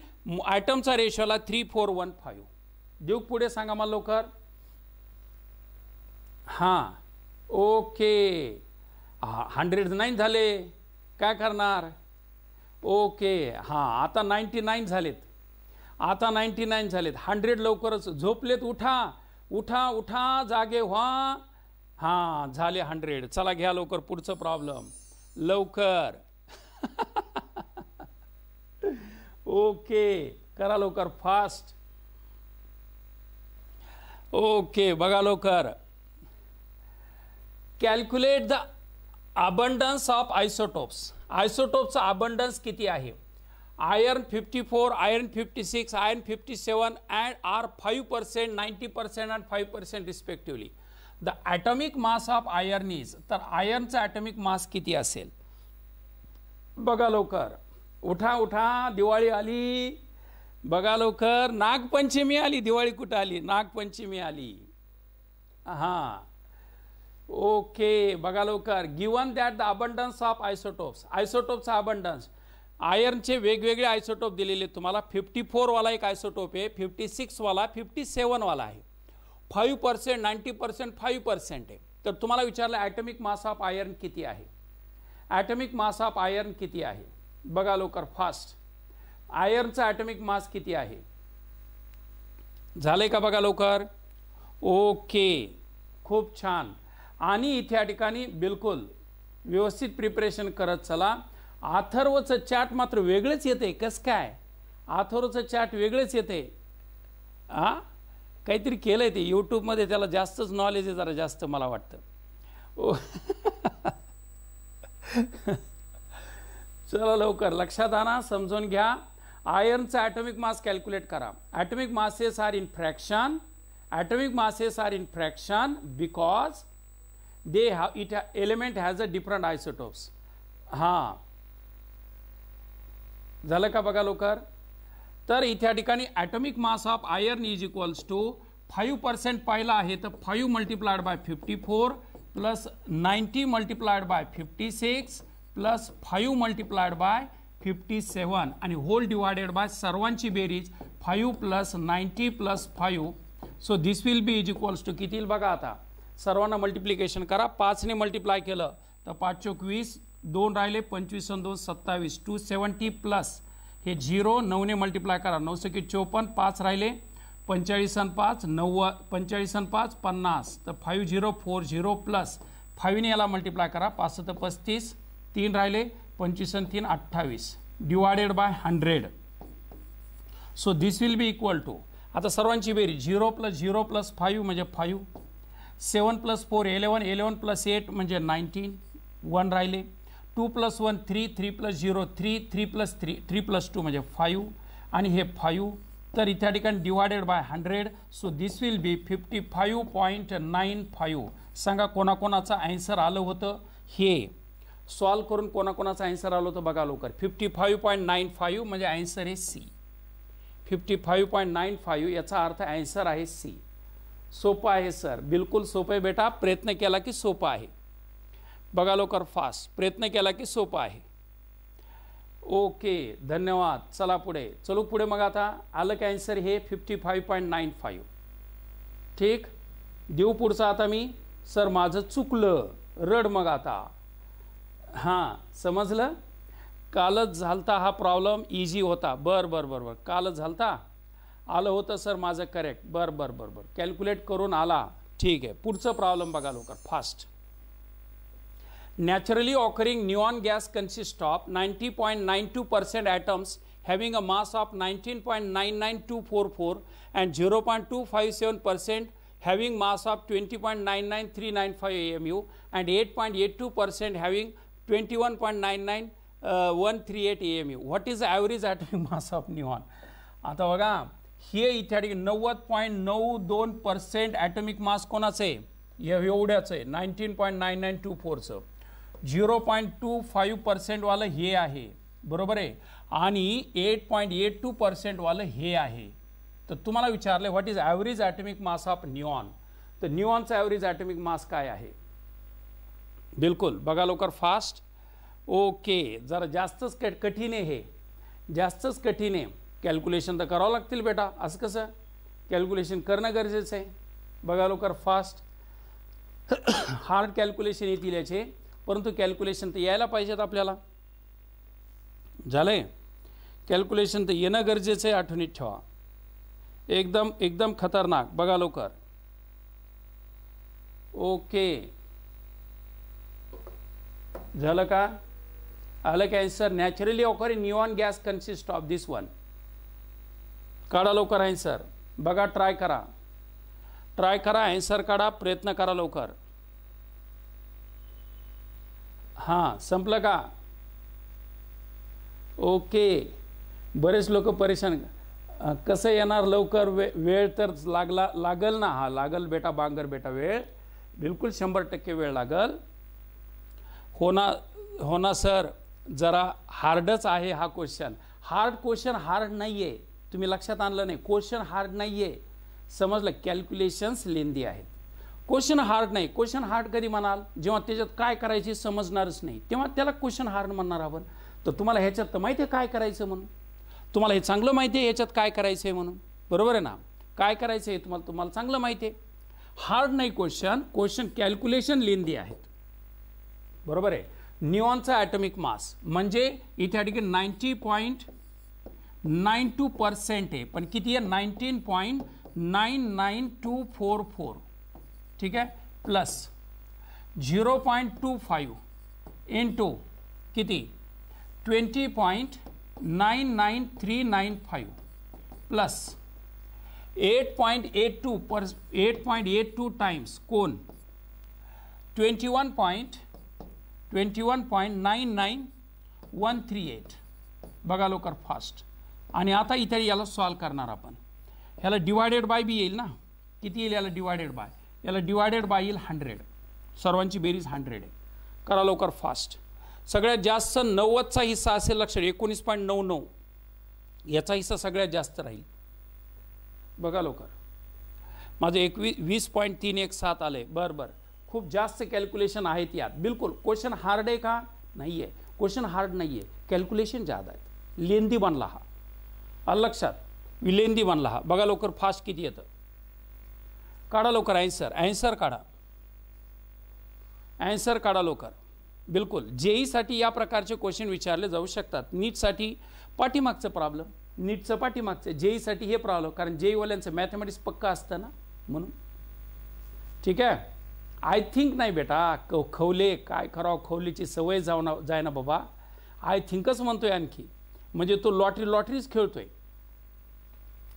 आयटमचा रेशोला थ्री फोर वन फाईव्ह देऊ पुढे सांगा मला लवकर हां ओके हंड्रेड नाईन झाले काय करणार ओके हां आता नाईन्टी नाईन झालेत आता नाईन्टी नाईन झालेत हंड्रेड लवकरच झोपलेत उठा उठा उठा जागे व्हा हां झाले हंड्रेड चला घ्या लवकर पुढचं प्रॉब्लेम लवकर ओके करा लवकर फास्ट ओके बघा लवकर calculate the abundance of isotopes आयसोटोपचा अबंडन्स किती आहे iron fifty four iron fifty six iron fifty seven and are five percent ninety percent and five percent respectively the atomic mass of iron is तर आयर्नचा atomic मास किती असेल बघा लवकर उठा उठा दिवाळी आली बघा लवकर नागपंचमी आली दिवाळी कुठं आली नागपंचमी आली हां ओके बघा लवकर given that the abundance of isotopes आयसोटोपचा अबंडन्स आयर्नचे वेगवेगळे आयसोटोप दिलेले तुम्हाला फिफ्टी फोरवाला एक आयसोटोप आहे फिफ्टी सिक्सवाला फिफ्टी सेवनवाला आहे five percent ninety percent five percent आहे तर तुम्हाला विचारलं ॲटमिक मास ऑफ आयर्न किती आहे ॲटमिक मास ऑफ आयर्न किती आहे बघा लोकर फास्ट आयर्नचा ॲटॉमिक मास किती आहे झाले का बघा लवकर ओके खूप छान आणि इथे या ठिकाणी बिलकुल व्यवस्थित प्रिपरेशन करत चला आथर्वचं चॅट मात्र वेगळेच येते कसं काय आथर्वचं चॅट वेगळेच येते हां काहीतरी केलं आहे ते यूट्यूबमध्ये त्याला जास्तच नॉलेज आहे जरा जास्त मला वाटतं ओ चला लवकर लक्षात आणा समजून घ्या आयर्नचा ॲटॉमिक मास कॅल्क्युलेट करा atomic masses are in fraction atomic masses are in fraction because they have it element has a different isotopes हां झालं का बघा लवकर तर इथे ठिकाणी atomic mass of iron is equals to five percent पाहिला आहे तर five multiplied by fifty four plus ninety multiplied by fifty six plus five multiplied by fifty seven आणि होल डिवायडेड बाय सर्वांची बेरीज five plus ninety plus five so this will be is equals to किती येईल बघा आता सर्वांना multiplication करा पाचने मल्टिप्लाय केलं तर पाच एकवीस दोन राहिले पंचवीस आणि दोन सत्तावीस टू सेवन्टी प्लस हे झिरो नऊने मल्टिप्लाय करा नऊ सकी चोपन्न पाच राहिले पंचेचाळीस आणि पाच नव्व पंचेचाळीस पाच पन्नास तर five zero four zero plus फाईव्हने याला मल्टिप्लाय करा पाच तर पस्तीस तीन राहिले पंचवीस आणि तीन अठ्ठावीस divided by hundred so this will be equal to आता सर्वांची बेरी zero plus zero plus five म्हणजे five seven plus four eleven eleven plus eight म्हणजे नाईन्टीन वन राहिले two plus one three three plus zero three three plus three three plus two म्हणजे five आणि हे five तर इथ्या ठिकाणी divided by hundred so this will be fifty five point nine five सांगा कोणाकोणाचं answer आलं होतं हे सॉल्व करून कोणाकोणाचा ॲन्सर आलो तो बघा लवकर fifty five point nine five म्हणजे आन्सर हे C fifty five point nine five याचा अर्थ ॲन्सर आहे सी सोपं आहे सर बिलकुल सोपं आहे बेटा प्रयत्न केला की सोपं आहे बघा लवकर फास्ट प्रयत्न केला की सोपं आहे ओके धन्यवाद चला पुढे चलो पुढे मग आता आलं की ॲन्सर हे fifty five point nine five ठीक देऊ पुढचा आता मी सर माझं चुकलं रड मग आता हां समजलं कालच झालता हा प्रॉब्लम इझी होता बरं बरं बरं बरं कालच झालता आलं होतं सर माझं करेक्ट बरं बरं बरं बरं कॅल्क्युलेट करून आला ठीक आहे पुढचं प्रॉब्लेम बघा लवकर fast naturally occurring neon gas consist of ninety point nine two percent atoms having a mass of nineteen point nine nine two four four and zero point two five seven percent having mass of twenty point nine nine three nine five M U and eight point eight two percent having twenty one point nine nine one three eight A M U what is average atomic mass of neon आता बघा हे इथे ठिकाणी नव्वद point नऊ दोन percent ॲटमिक मास कोणाचं आहे एवढ्याचं आहे nineteen point nine nine two फोरचं झिरो पॉईंट टू फाईव्ह पर्सेंटवालं हे आहे बरोबर आहे आणि एट पॉईंट एट टू पर्सेंटवालं हे आहे तर तुम्हाला विचारलं what is average atomic mass of neon तर न्यूऑनचा ॲव्हरेज ॲटमिक मास काय आहे बिलकुल बघा लवकर फास्ट ओके जरा जास्तच क कठीण आहे हे जास्तच कठीण आहे कॅल्क्युलेशन तर करावं लागतील बेटा असं कसं कॅल्क्युलेशन करणं गरजेचं आहे बघा लवकर फास्ट हार्ड कॅल्क्युलेशन येतील याचे परंतु कॅल्क्युलेशन तर यायला पाहिजेत आपल्याला झालंय कॅल्क्युलेशन तर येणं गरजेचं आहे आठवणीत ठेवा एकदम एकदम खतरनाक बघा लवकर ओके झालं का आलं की answer naturally neon gas consist of this one काढा लवकर आन्सर बघा ट्राय करा ट्राय करा आन्सर काढा प्रयत्न करा लवकर हां संपलं का ओके बरेच लोक परेशान कसं येणार लवकर वे वेळ तर लागला लागल ना हा लागल बेटा बांगर बेटा वेळ बिलकुल शंभर टक्के वेळ लागल होना होना सर जरा हार्डच आहे हा क्वेश्चन हार्ड क्वेश्चन हार्ड नाही आहे तुम्ही लक्षात आणलं नाही क्वेश्चन हार्ड नाही आहे समजलं कॅल्क्युलेशन्स लेंदी आहेत क्वेश्चन हार्ड नाही क्वेश्चन हार्ड कधी म्हणाल जेव्हा त्याच्यात काय करायचे समजणारच नाही तेव्हा त्याला क्वेश्चन हार्ड म्हणणार आपण तर तुम्हाला ह्याच्यात तर माहिती आहे काय करायचं म्हणून तुम्हाला हे चांगलं माहिती आहे याच्यात काय करायचं आहे म्हणून बरोबर आहे ना काय करायचं आहे तुम्हाला तुम्हाला चांगलं माहिती आहे हार्ड नाही क्वेश्चन क्वेश्चन कॅल्क्युलेशन लेंदी आहेत बरोबर आहे न्यूऑनचा ॲटॉमिक मास म्हणजे इथे ठिकाणी ninety point nine two percent आहे पण किती आहे nineteen point nine nine two four four ठीक आहे plus zero point two five two किती twenty point nine nine three nine five plus eight point eight two per eight point eight two times कोण twenty one point twenty one point nine nine one three eight बघा लोकर fast आणि आता इथे याला solve करणार आपण ह्याला डिवायडेड बाय बी येईल ना किती येईल याला डिवायडेड बाय याला डिवायडेड बाय येईल हंड्रेड सर्वांची बेरीज हंड्रेड आहे करा लवकर फास्ट सगळ्यात जास्त नव्वदचा हिस्सा असेल लक्षात एकोणीस पॉईंट नऊ नऊ याचा हिस्सा सगळ्यात जास्त राहील बघा लवकर माझं एकवीस वीस पॉईंट तीन एक सात आलं आहे बरं बरं खूप जास्त कॅल्क्युलेशन आहेत यात बिलकुल क्वेश्चन हार्ड आहे का नाही आहे क्वेश्चन हार्ड नाही आहे कॅल्क्युलेशन ज्यादा आहेत लेंदी बनला हा लक्षात लेंदी बनला हा बघा लवकर फास्ट किती येतं काढा लवकर ॲन्सर ॲन्सर काढा ॲन्सर काढा लवकर बिलकुल जेईसाठी या प्रकारचे क्वेश्चन विचारले जाऊ शकतात नीटसाठी पाठीमागचं प्रॉब्लेम नीटचं पाठीमागचं जेईसाठी हे प्रॉब्लम कारण जेईवाल्यांचं मॅथमॅटिक्स पक्का असतं ना म्हणून ठीक आहे आय थिंक नाही बेटा क खवले काय खराव खवलेची सवय जाऊन जाय ना बाबा आय थिंकच म्हणतोय आणखी म्हणजे तो लॉटरी लॉटरीच खेळतोय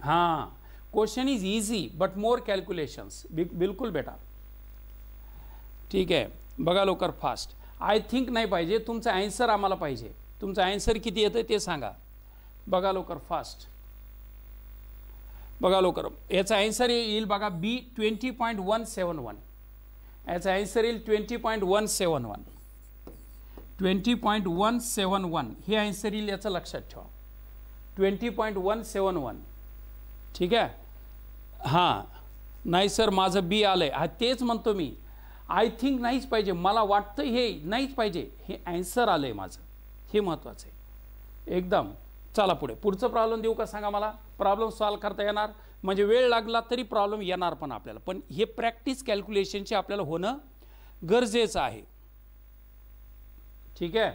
हां question is easy but more calculations बिलकुल बेटा ठीक आहे बघा लवकर फास्ट आय थिंक नाही पाहिजे तुमचा ॲन्सर आम्हाला पाहिजे तुमचा ॲन्सर किती येतं ते सांगा बघा लवकर फास्ट बघा लवकर याचा ॲन्सर येईल बघा B twenty point one seven one याचा ॲन्सर येईल twenty point one seven one twenty point one seven one हे ॲन्सर येईल याचं लक्षात ठेवा twenty point one seven one ठीक आहे हां नाही सर माझं बी आलं आहे हा तेच म्हणतो मी आय थिंक नाहीच पाहिजे मला वाटतं हे नाहीच पाहिजे हे ॲन्सर आलं आहे माझं हे महत्त्वाचं आहे एकदम चला पुढे पुढचं प्रॉब्लेम देऊ का सांगा मला प्रॉब्लेम सॉल्व करता येणार म्हणजे वेळ लागला तरी प्रॉब्लेम येणार पण आपल्याला पण हे प्रॅक्टिस कॅल्क्युलेशनचे आपल्याला होणं गरजेचं आहे ठीक आहे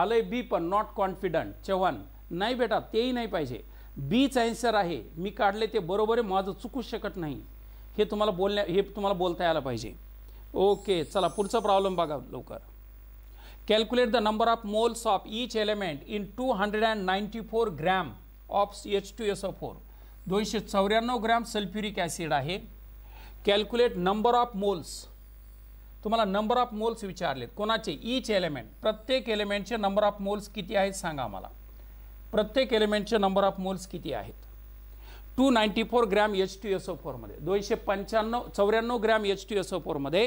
आलं आहे बी पण नॉट कॉन्फिडंट चव्हाण नाही बेटा तेही नाही पाहिजे बीच अँसर आहे मी काढले ते बरोबर आहे माझं चुकू शकत नाही हे तुम्हाला बोलण्या हे तुम्हाला बोलता यायला पाहिजे ओके चला पुढचा प्रॉब्लेम बघा लवकर calculate the number of moles of each element in two hundred and ninety four gram of H two S O four दोनशे चौऱ्याण्णव ग्रॅम सल्फ्युरिक ॲसिड आहे कॅल्क्युलेट नंबर ऑफ मोल्स तुम्हाला नंबर ऑफ मोल्स विचारलेत कोणाचे each element प्रत्येक एलिमेंटचे number of moles किती आहेत सांगा आम्हाला प्रत्येक एलिमेंटचे नंबर ऑफ मोल्स किती आहेत two ninety four gram H T S O फोरमध्ये दोनशे पंच्याण्णव चौऱ्याण्णव gram H T S O फोरमध्ये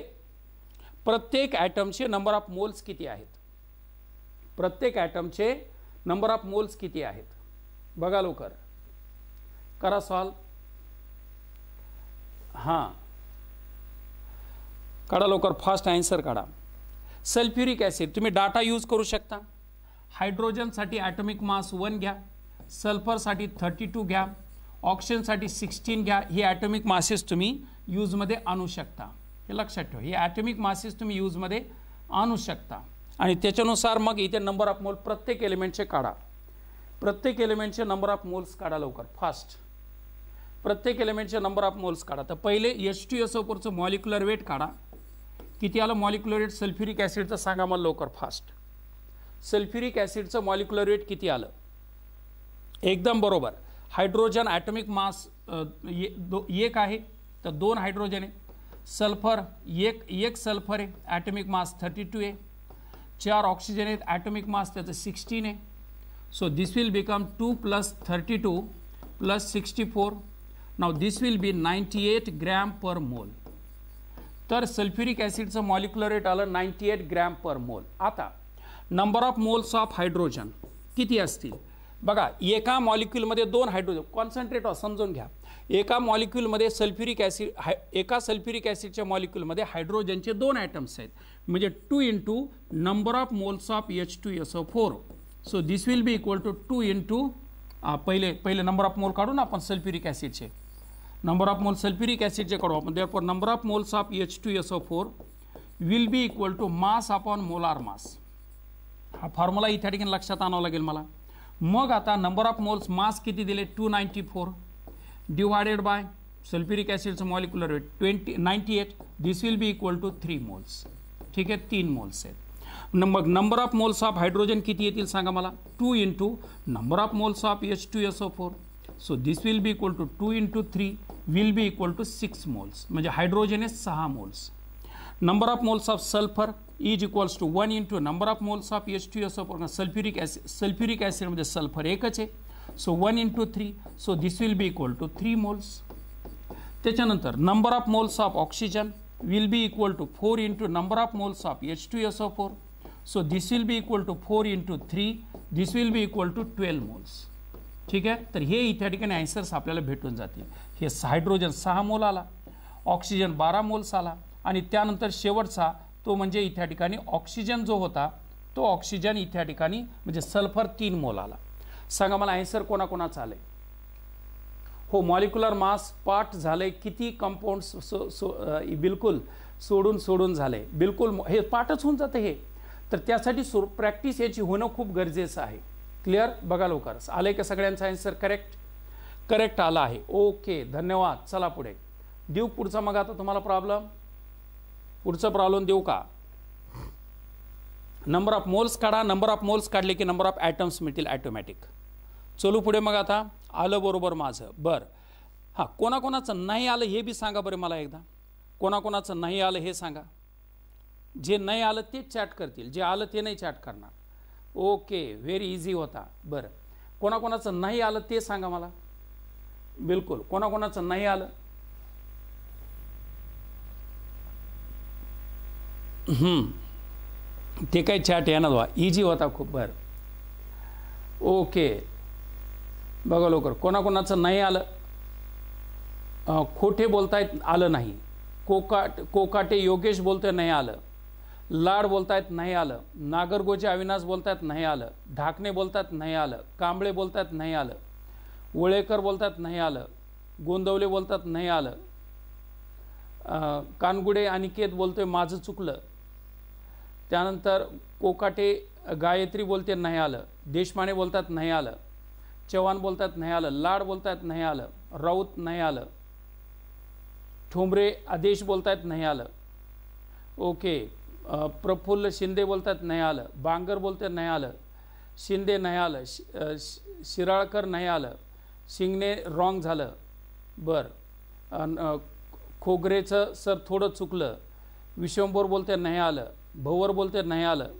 प्रत्येक ॲटमचे नंबर ऑफ मोल्स किती आहेत प्रत्येक ॲटमचे नंबर ऑफ मोल्स किती आहेत बघा लवकर करा सॉल्व हां काढा लवकर फास्ट ॲन्सर काढा सल्फ्युरिक ॲसिड तुम्ही डाटा यूज करू शकता हायड्रोजनसाठी ॲटॉमिक मास वन घ्या सल्फरसाठी थर्टी टू घ्या ऑक्सिजनसाठी सिक्स्टीन घ्या हे ॲटॉमिक मासेस तुम्ही यूजमध्ये आणू शकता हे लक्षात ठेवा हे ॲटॉमिक मासेस तुम्ही यूजमध्ये आणू शकता आणि त्याच्यानुसार मग इथे नंबर ऑफ मोल प्रत्येक एलिमेंटचे काढा प्रत्येक एलिमेंटचे नंबर ऑफ मोल्स काढा लवकर फास्ट प्रत्येक एलिमेंटचे नंबर ऑफ मोल्स काढा तर पहिले एस टी एस ओपरचं मॉलिक्युलर वेट काढा किती आलं मॉलिक्युलर वेट सल्फ्युरिक ॲसिडचं सांगा मला लवकर फास्ट सल्फ्युरिक ॲसिडचं मॉलिक्युलर वेट किती आलं एकदम बरोबर हायड्रोजन ॲटॉमिक मास ये दो एक आहे तर दोन हायड्रोजन आहे सल्फर एक एक सल्फर आहे ॲटॉमिक मास थर्टी टू आहे चार ऑक्सिजन आहेत ॲटॉमिक मास त्याचं सिक्स्टीन आहे so this will become two plus thirty two plus sixty four now this will be ninety eight gram per mole तर सल्फ्युरिक ॲसिडचं मॉलिक्युलर रेट आलं ninety eight gram per mole आता number of moles of hydrogen किती असतील बघा एका मॉलिक्युलमध्ये दोन hydrogen concentrate समजून घ्या एका मॉलिक्युलमध्ये सल्फ्युरिक ॲसिड हाय एका सल्फ्युरिक ॲसिडच्या मॉलिक्युलमध्ये हायड्रोजनचे दोन ॲटम्स आहेत म्हणजे two into number of moles of H two S O four so this will be equal to two into पहिले पहिले नंबर ऑफ मोल काढून आपण सल्फ्युरिक ॲसिडचे number number of moles sulfuric acid जे of moles of H two of four will be equal to mass upon molar mass हा formula इथे ठिकाणी लक्षात आणावं लागेल मला मग आता नंबर ऑफ मोल्स मास किती दिले two ninety four divided by sulphuric ॲसिडचं molecular weight twenty ninety eight this will be equal to three moles ठीक आहे तीन मोल्स आहेत मग number of moles of hydrogen किती येतील सांगा मला two into number of moles of H two S O four so this will be equal to two into three will be equal to six moles म्हणजे hydrogen हे सहा moles number of moles of sulphur is equals to one into number of moles of H two S of sulphuric acid sulphuric ॲसिडमध्ये म्हणजे sulphur एकच आहे so one into three so this will be equal to three moles त्याच्यानंतर number of moles of oxygen will be equal to four into number of moles of H two S O four so this will be equal to four into three this will be equal to twelve moles ठीक आहे तर हे इथे ठिकाणी answers आपल्याला भेटून जातील हे हायड्रोजन सहा मोल आला ऑक्सिजन बारा मोल्स आला आणि त्यानंतर शेवटचा तो म्हणजे इथे ठिकाणी ऑक्सिजन जो होता तो ऑक्सिजन इथे ठिकाणी म्हणजे सल्फर तीन मोल आला सांगा मला ॲन्सर कोणाकोणाचा आलं आहे हो मॉलिक्युलर मास पाठ झाले किती कंपाऊंड सो सो बिलकुल सोडून सोडून झाले बिलकुल हे पाठच होऊन जातं हे तर त्यासाठी सो प्रॅक्टिस याची होणं खूप गरजेचं आहे क्लिअर बघा लवकर आलं आहे का सगळ्यांचा आन्सर करेक्ट करेक्ट आला आहे ओके धन्यवाद चला पुढे देऊ पुढचा मग आता तुम्हाला प्रॉब्लेम पुढचं प्रॉब्लेम देऊ का नंबर ऑफ मोल्स काढा नंबर ऑफ मोल्स काढले की नंबर ऑफ ॲटम्स मिळतील ॲटोमॅटिक चलू पुढे मग आता आलं बरोबर माझं बरं हां कोणाकोणाचं नाही आलं हे बी सांगा बरं मला एकदा कोणाकोणाचं नाही आलं हे सांगा जे नाही आलं तेच चॅट करतील जे आलं ते नाही चॅट करणार ओके व्हेरी इझी होता बरं कोणाकोणाचं नाही आलं ते सांगा मला बिलकुल कोणाकोणाचं नाही आलं ते काही चॅट येणार वा इझी होता खूप बरं ओके बघा लवकर कोणाकोणाचं नाही आलं खोटे बोलतायत आलं नाही कोकाट कोकाटे योगेश बोलतोय नाही आलं लाड बोलतायत नाही आलं नागरगोजे अविनाश बोलतायत नाही आलं ढाकणे बोलतात नाही आलं कांबळे बोलतात नाही आलं वळेकर बोलतात नाही आलं गोंदवले बोलतात नाही आलं कानगुडे अनिकेत बोलतोय माझं चुकलं त्यानंतर कोकाटे गायत्री बोलते नाही आलं देशमाने बोलतात नाही आलं चव्हाण बोलतात नाही आलं लाड बोलतात नाही आलं राऊत नाही आलं ठोंबरे आदेश बोलतायत नाही आलं ओके प्रफुल्ल शिंदे बोलतात नाही आलं बांगर बोलतात नाही आलं शिंदे नाही आलं शि शिराळकर नाही आलं शिंगणे रॉंग झालं बरं खोगरेचं सर थोडं चुकलं विश्वंभोर बोलते नाही आलं भोवर बोलते नाही आलं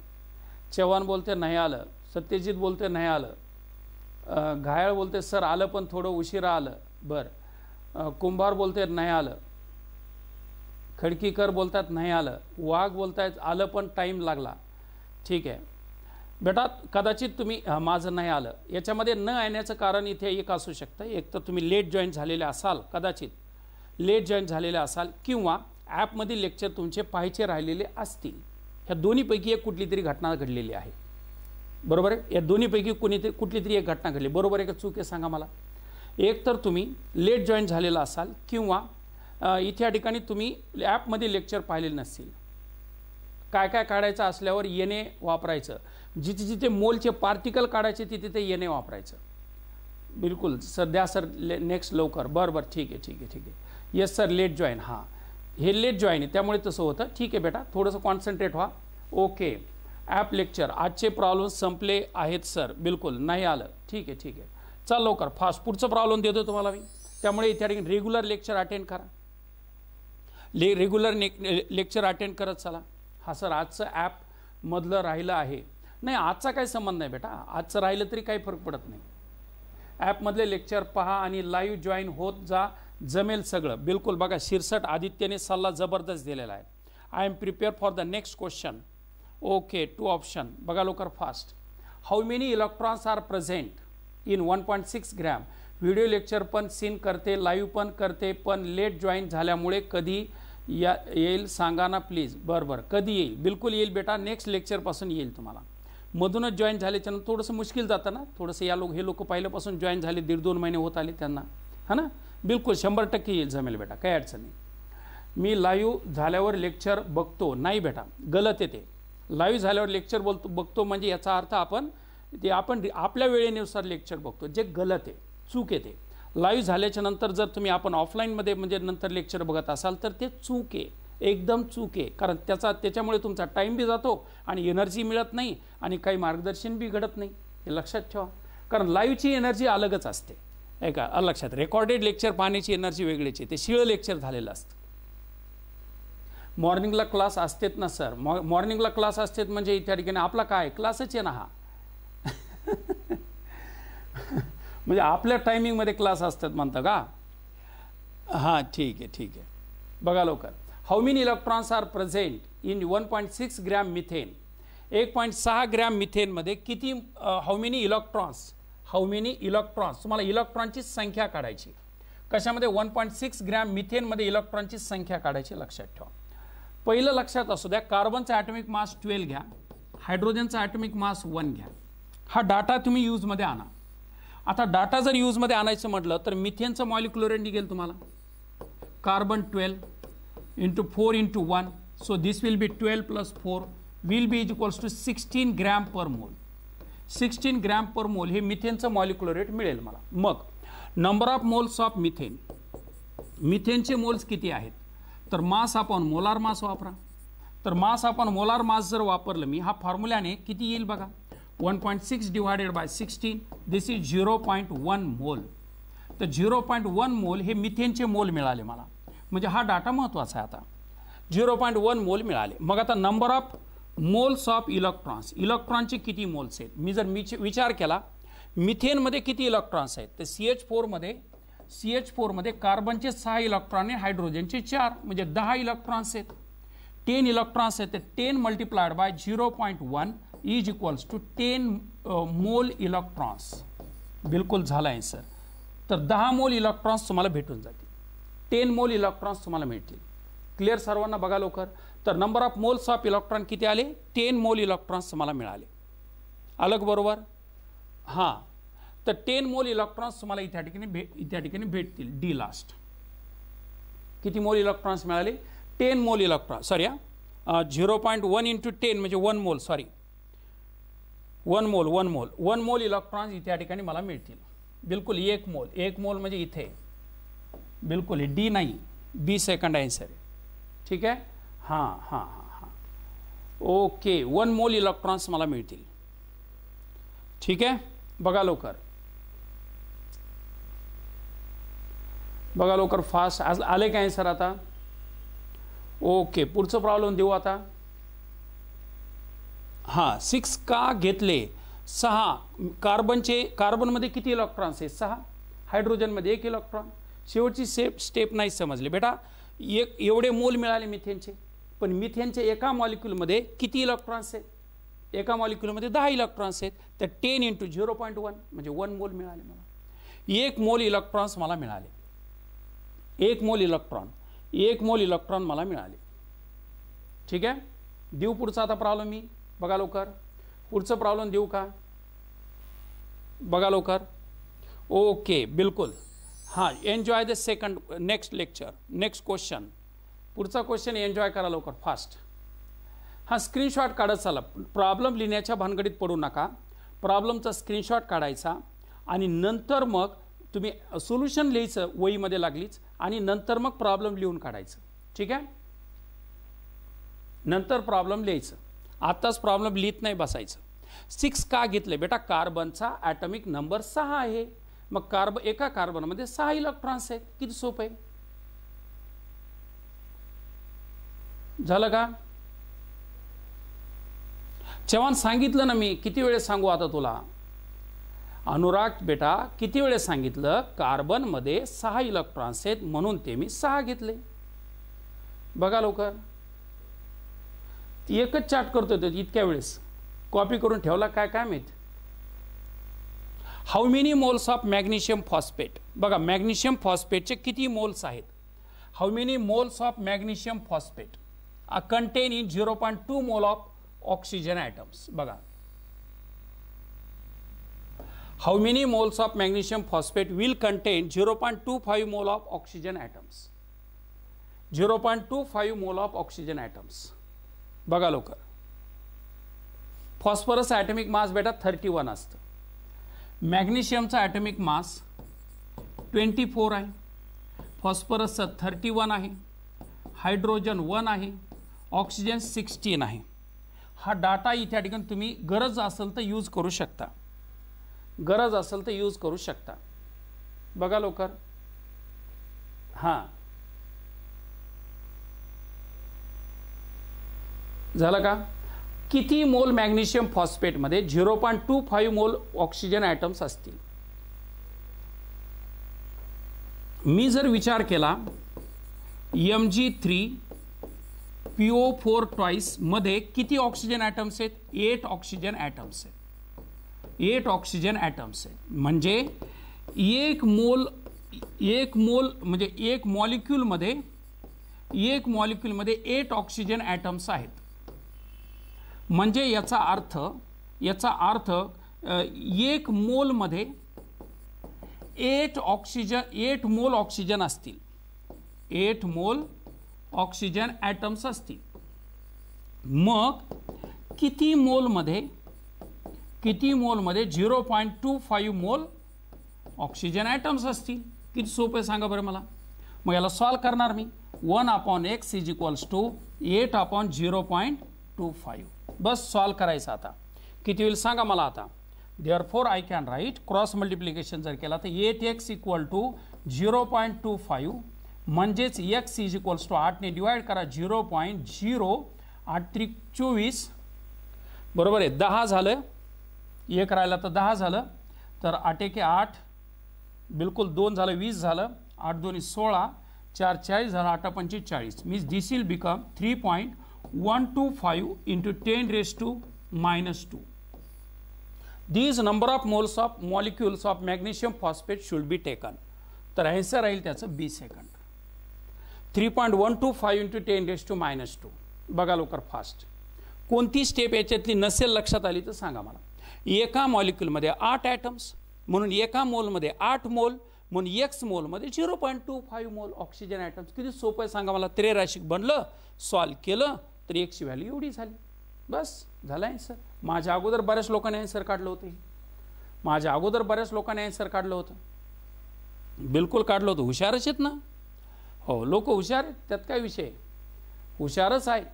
चव्हाण बोलते नाही आलं सत्यजित बोलते नाही आलं घायळ बोलते सर आलं पण थोडं उशिरा आलं बरं कुंभार बोलते नाही आलं खडकीकर बोलतात नाही आलं वाघ बोलतायत आलं पण टाईम लागला ठीक आहे बेटा कदाचित तुम्ही माझं नाही आलं याच्यामध्ये न येण्याचं कारण इथे एक असू शकतं एक तर तुम्ही लेट जॉईन झालेले असाल कदाचित लेट जॉईन झालेले असाल किंवा ॲपमधील लेक्चर तुमचे पाहायचे राहिलेले असतील ह्या दोन्हीपैकी एक कुठली तरी घटना घडलेली आहे बरोबर आहे या दोन्हीपैकी कुणीतरी कुठली तरी एक घटना घडली बरोबर आहे का चूक आहे सांगा मला एक तर तुम्ही लेट जॉईन झालेला असाल किंवा इथे या ठिकाणी तुम्ही ॲपमध्ये लेक्चर पाहिलेले नसतील काय काय काढायचं असल्यावर येणे वापरायचं जिथे जिथे मोलचे पार्टिकल काढायचे तिथे ते येणे वापरायचं बिलकुल सर द्या सर ले नेक्स्ट लवकर बरं बरं ठीक आहे ठीक आहे ठीक आहे येस सर लेट जॉईन हां हे लेट जॉईन आहे त्यामुळे तसं होतं ठीक आहे बेटा थोडंसं कॉन्सन्ट्रेट व्हा ओके ॲप लेक्चर आजचे प्रॉब्लेम संपले आहेत सर बिलकुल नाही आलं ठीक आहे ठीक आहे चल लवकर फास्ट पुढचं प्रॉब्लेम देतो तुम्हाला मी त्यामुळे इथे ठिकाणी रेग्युलर लेक्चर अटेंड करा ले रेग्युलर ने लेक्चर अटेंड करत चला हा सर आजचं ॲपमधलं राहिलं आहे नाही आजचा काही संबंध नाही बेटा आजचं राहिलं तरी काही फरक पडत नाही ॲपमधले लेक्चर पहा आणि लाईव्ह जॉईन होत जा जमेल सगळं बिलकुल बघा शिरसट आदित्यने सल्ला जबरदस्त दिलेला आहे I am prepare for the next question okay two option बघा लोकर fast how many electrons are present in one point six gram video lecture पण सीन करते लाईव्ह पण करते पण लेट जॉईन झाल्यामुळे कधी या येईल सांगा ना प्लीज बरं बरं कधी येईल बिलकुल येईल बेटा नेक्स्ट लेक्चरपासून येईल तुम्हाला मधूनच जॉईन झाल्याच्यानं थोडंसं मुश्किल जातं ना थोडंसं या लोक हे लोक पहिल्यापासून जॉईन झाले दीड दोन महिने होत आले त्यांना हां ना बिलकुल शंभर टक्के येईल जमेल बेटा काही अडचण नाही मी लाईव्ह झाल्यावर लेक्चर बघतो नाही बेटा गलत येते लाईव्ह झाल्यावर लेक्चर बोलतो बघतो म्हणजे याचा अर्थ आपण ते आपण आपल्या वेळेनुसार लेक्चर बघतो जे गलत आहे चूक येते लाईव्ह झाल्याच्या नंतर जर तुम्ही आपण ऑफलाईनमध्ये म्हणजे नंतर लेक्चर बघत असाल तर ते चूक आहे एकदम चूक आहे कारण त्याचा त्याच्यामुळे तुमचा टाईम बी जातो आणि एनर्जी मिळत नाही आणि काही मार्गदर्शन बी घडत नाही हे लक्षात ठेवा कारण लाईव्हची एनर्जी अलगच असते ऐका लक्षात रेकॉर्डेड लेक्चर पाहण्याची एनर्जी वेगळेची ते शिळं लेक्चर झालेलं असतं मॉर्निंगला क्लास असतेत ना सर मॉ मॉर्निंगला क्लास असतेत म्हणजे त्या ठिकाणी आपला काय क्लासच आहे ना हा म्हणजे आपल्या टायमिंगमध्ये क्लास असतात म्हणता का हां ठीक आहे ठीक आहे बघा लवकर how many electrons are present in one point six gram methane एक पॉईंट सहा ग्रॅम मिथेनमध्ये किती how many electrons how many electrons तुम्हाला इलेक्ट्रॉनची संख्या काढायची कशामध्ये वन पॉईंट सिक्स ग्रॅम मिथेनमध्ये इलेक्ट्रॉनची संख्या काढायची लक्षात ठेवा पहिलं लक्षात असू द्या कार्बनचा ॲटॉमिक मास ट्वेल्व घ्या हायड्रोजनचा ॲटॉमिक मास वन घ्या हा डाटा तुम्ही यूजमध्ये आणा आता डाटा जर यूजमध्ये आणायचं म्हटलं तर मिथेनचं मॉलिक्युलर निघेल तुम्हाला carbon twelve into four into one so this will be twelve plus four will be is equals to sixteen gram per mole sixteen gram per मोल हे मिथेनचं मॉलिक्युलर मिळेल मला मग number of moles of methane मिथेनचे moles किती आहेत तर मास आपण मोलार मास वापरा तर मास आपण मोलार मास जर वापरलं मी हा फॉर्म्युल्याने किती येईल बघा 1.6 divided बाय 16 दिस इज 0.1 मोल तर 0.1 मोल हे मिथेनचे मोल मिळाले मला म्हणजे हा डाटा महत्त्वाचा आहे आता 0.1 मोल मिळाले मग आता number of moles of electrons इलेक्ट्रॉनचे किती मोल्स आहेत मी जर मिचे विचार केला मिथेनमध्ये किती इलेक्ट्रॉन्स आहेत तर सी एच फोरमध्ये सी एच फोरमध्ये कार्बनचे सहा इलेक्ट्रॉन आणि हायड्रोजनचे चार म्हणजे दहा इलेक्ट्रॉन्स आहेत टेन इलेक्ट्रॉन्स आहेत ते ten multiplied by zero point one is equals to ten mole electrons बिलकुल झालं आहे सर तर दहा मोल इलेक्ट्रॉन्स तुम्हाला भेटून जातील टेन मोल इलेक्ट्रॉन्स तुम्हाला भेटतील क्लिअर सर्वांना बघा लवकर तर number of moles of electron किती आले टेन मोल इलेक्ट्रॉन्स तुम्हाला मिळाले अलग बरोबर हां तर टेन मोल इलेक्ट्रॉन्स तुम्हाला इथ्या ठिकाणी भे इत्या ठिकाणी भेटतील डी लास्ट किती मोल इलेक्ट्रॉन्स मिळाले ten mole electron sorry zero point one into ten म्हणजे one mole sorry one mole one mole one mole electrons इथे ठिकाणी मला मिळतील बिलकुल एक मोल एक मोल म्हणजे इथे बिलकुल डी नाही बी सेकंड आन्सर ठीक आहे हां हां हां हां ओके वन मोल इलेक्ट्रॉन्स मला मिळतील ठीक आहे बघा लवकर बघा लवकर फास्ट आज आले काय सर आता ओके पुढचं प्रॉब्लेम देऊ आता हां सिक्स का घेतले सहा कार्बनचे कार्बनमध्ये किती इलेक्ट्रॉन्स आहेत सहा हायड्रोजनमध्ये एक इलेक्ट्रॉन शेवटची सेप स्टेप नाही समजले बेटा एक एवढे मोल मिळाले मिथेनचे पण मिथेनच्या एका मॉलिक्युलमध्ये किती इलेक्ट्रॉन्स आहेत एका मॉलिक्यूलमध्ये दहा इलेक्ट्रॉन्स आहेत तर ten into zero point one म्हणजे वन मोल मिळाले मला एक मोल इलेक्ट्रॉन्स मला मिळाले एक मोल इलेक्ट्रॉन एक मोल इलेक्ट्रॉन मला मिळाले ठीक आहे देव पुढचा आता प्रॉब्लेम मी बघा लवकर पुढचं प्रॉब्लेम देऊ का बघा लवकर ओके बिलकुल हां enjoy the second next lecture next question पुढचा क्वेश्चन एन्जॉय करा लवकर फास्ट हां स्क्रीनशॉट काढत चाला प्रॉब्लेम लिहिण्याच्या भानगडीत पडू नका प्रॉब्लेमचा स्क्रीनशॉट काढायचा आणि नंतर मग तुम्ही सोल्युशन लिहायचं वहीमध्ये लागलीच आणि नंतर मग प्रॉब्लेम लिहून काढायचं ठीक आहे नंतर प्रॉब्लेम लिहायचं आत्ताच प्रॉब्लेम लिहित नाही बसायचं सिक्स का घेतले बेटा कार्बनचा ॲटॉमिक नंबर सहा आहे मग कार्ब एका कार्बनमध्ये सहा इलेक्ट्रॉन्स आहेत किती सोपं आहे झालं का चव्हाण सांगितलं ना मी किती वेळेस सांगू आता तुला अनुराग बेटा किती वेळेस सांगितलं कार्बनमध्ये सहा इलेक्ट्रॉन्स आहेत म्हणून ते मी सहा घेतले बघा लवकर एकच चार्ट करतो तो इतक्या वेळेस कॉपी करून ठेवला काय काय माहीत how many moles of magnesium phosphate बघा मॅग्नेशियम फॉस्फेटचे किती मोल्स आहेत how many moles of magnesium phosphate are contain in zero point two mole of oxygen atoms बघा how many moles of magnesium phosphate will contain zero point two five mole of oxygen atoms zero point two five mole of oxygen atoms बघा लवकर phosphorus ॲटमिक मास बेटा thirty one असतं मॅग्नेशियमचा ॲटमिक mass twenty four आहे फॉस्फरसचा thirty one आहे hydrogen one आहे oxygen sixteen आहे हा डाटा इथे ठिकाणी तुम्ही गरज असेल तर यूज करू शकता गरज असेल तर यूज करू शकता बघा लवकर हां झालं का किती मोल मॅग्नेशियम फॉस्फेटमध्ये zero point two five mole oxygen atoms असतील मी जर विचार केला M G three P O four ट्वाईसमध्ये किती ऑक्सिजन ॲटम्स आहेत एट ऑक्सिजन ॲटम्स आहेत एट ऑक्सिजन ॲटम्स आहेत म्हणजे एक मोल एक मोल म्हणजे एक मॉलिक्युलमध्ये एक मॉलिक्युलमध्ये एट ऑक्सिजन ॲटम्स आहेत म्हणजे याचा अर्थ याचा अर्थ एक मोलमध्ये eight oxygen eight mole oxygen असतील एट मोल ऑक्सिजन ॲटम्स असतील मग किती मोलमध्ये किती मोलमध्ये zero point two five mole oxygen atoms असतील किती सोपे सांगा बरं मला मग याला सॉल्व करणार मी one upon X is equals to eight upon zero point two five बस सॉल्व करायचा आता किती होईल सांगा मला आता therefore I can write cross multiplication जर केला तर eight X equal to zero point two five म्हणजेच एक्स इज इक्वल्स टू आठने डिवाईड करा झिरो पॉईंट झिरो आठ त्रिक चोवीस बरोबर आहे दहा झालं एक राहिला तर दहा झालं तर आठ एके आठ बिलकुल दोन झालं वीस झालं आठ दोन्ही सोळा चार चाळीस झालं आठ पंचवीस चाळीस means this will become three point one two five into ten raise to minus two these number of moles of molecules of magnesium phosphate should be taken तर ॲन्सर राहील त्याचं B second three point one two five into ten raise to minus two बघा लवकर fast कोणती step याच्यातली नसेल लक्षात आली तर सांगा मला एका मॉलिक्यूलमध्ये आठ ॲटम्स म्हणून एका मोलमध्ये आठ मोल म्हणून एक्स मोलमध्ये zero point two five mole oxygen atoms किती सोपं आहे सांगा मला त्रेराशिक बनलं सॉल्व केलं तर एक्सची व्हॅल्यू एवढी झाली बस झालं आहे सर माझ्या अगोदर बऱ्याच लोकांनी आन्सर काढलं होतं माझ्या अगोदर बऱ्याच लोकांनी आन्सर काढलं होतं बिलकुल काढलं होतं हुशारच आहेत ना हो लोक हुशार त्यात काय विषय हुशारच आहेत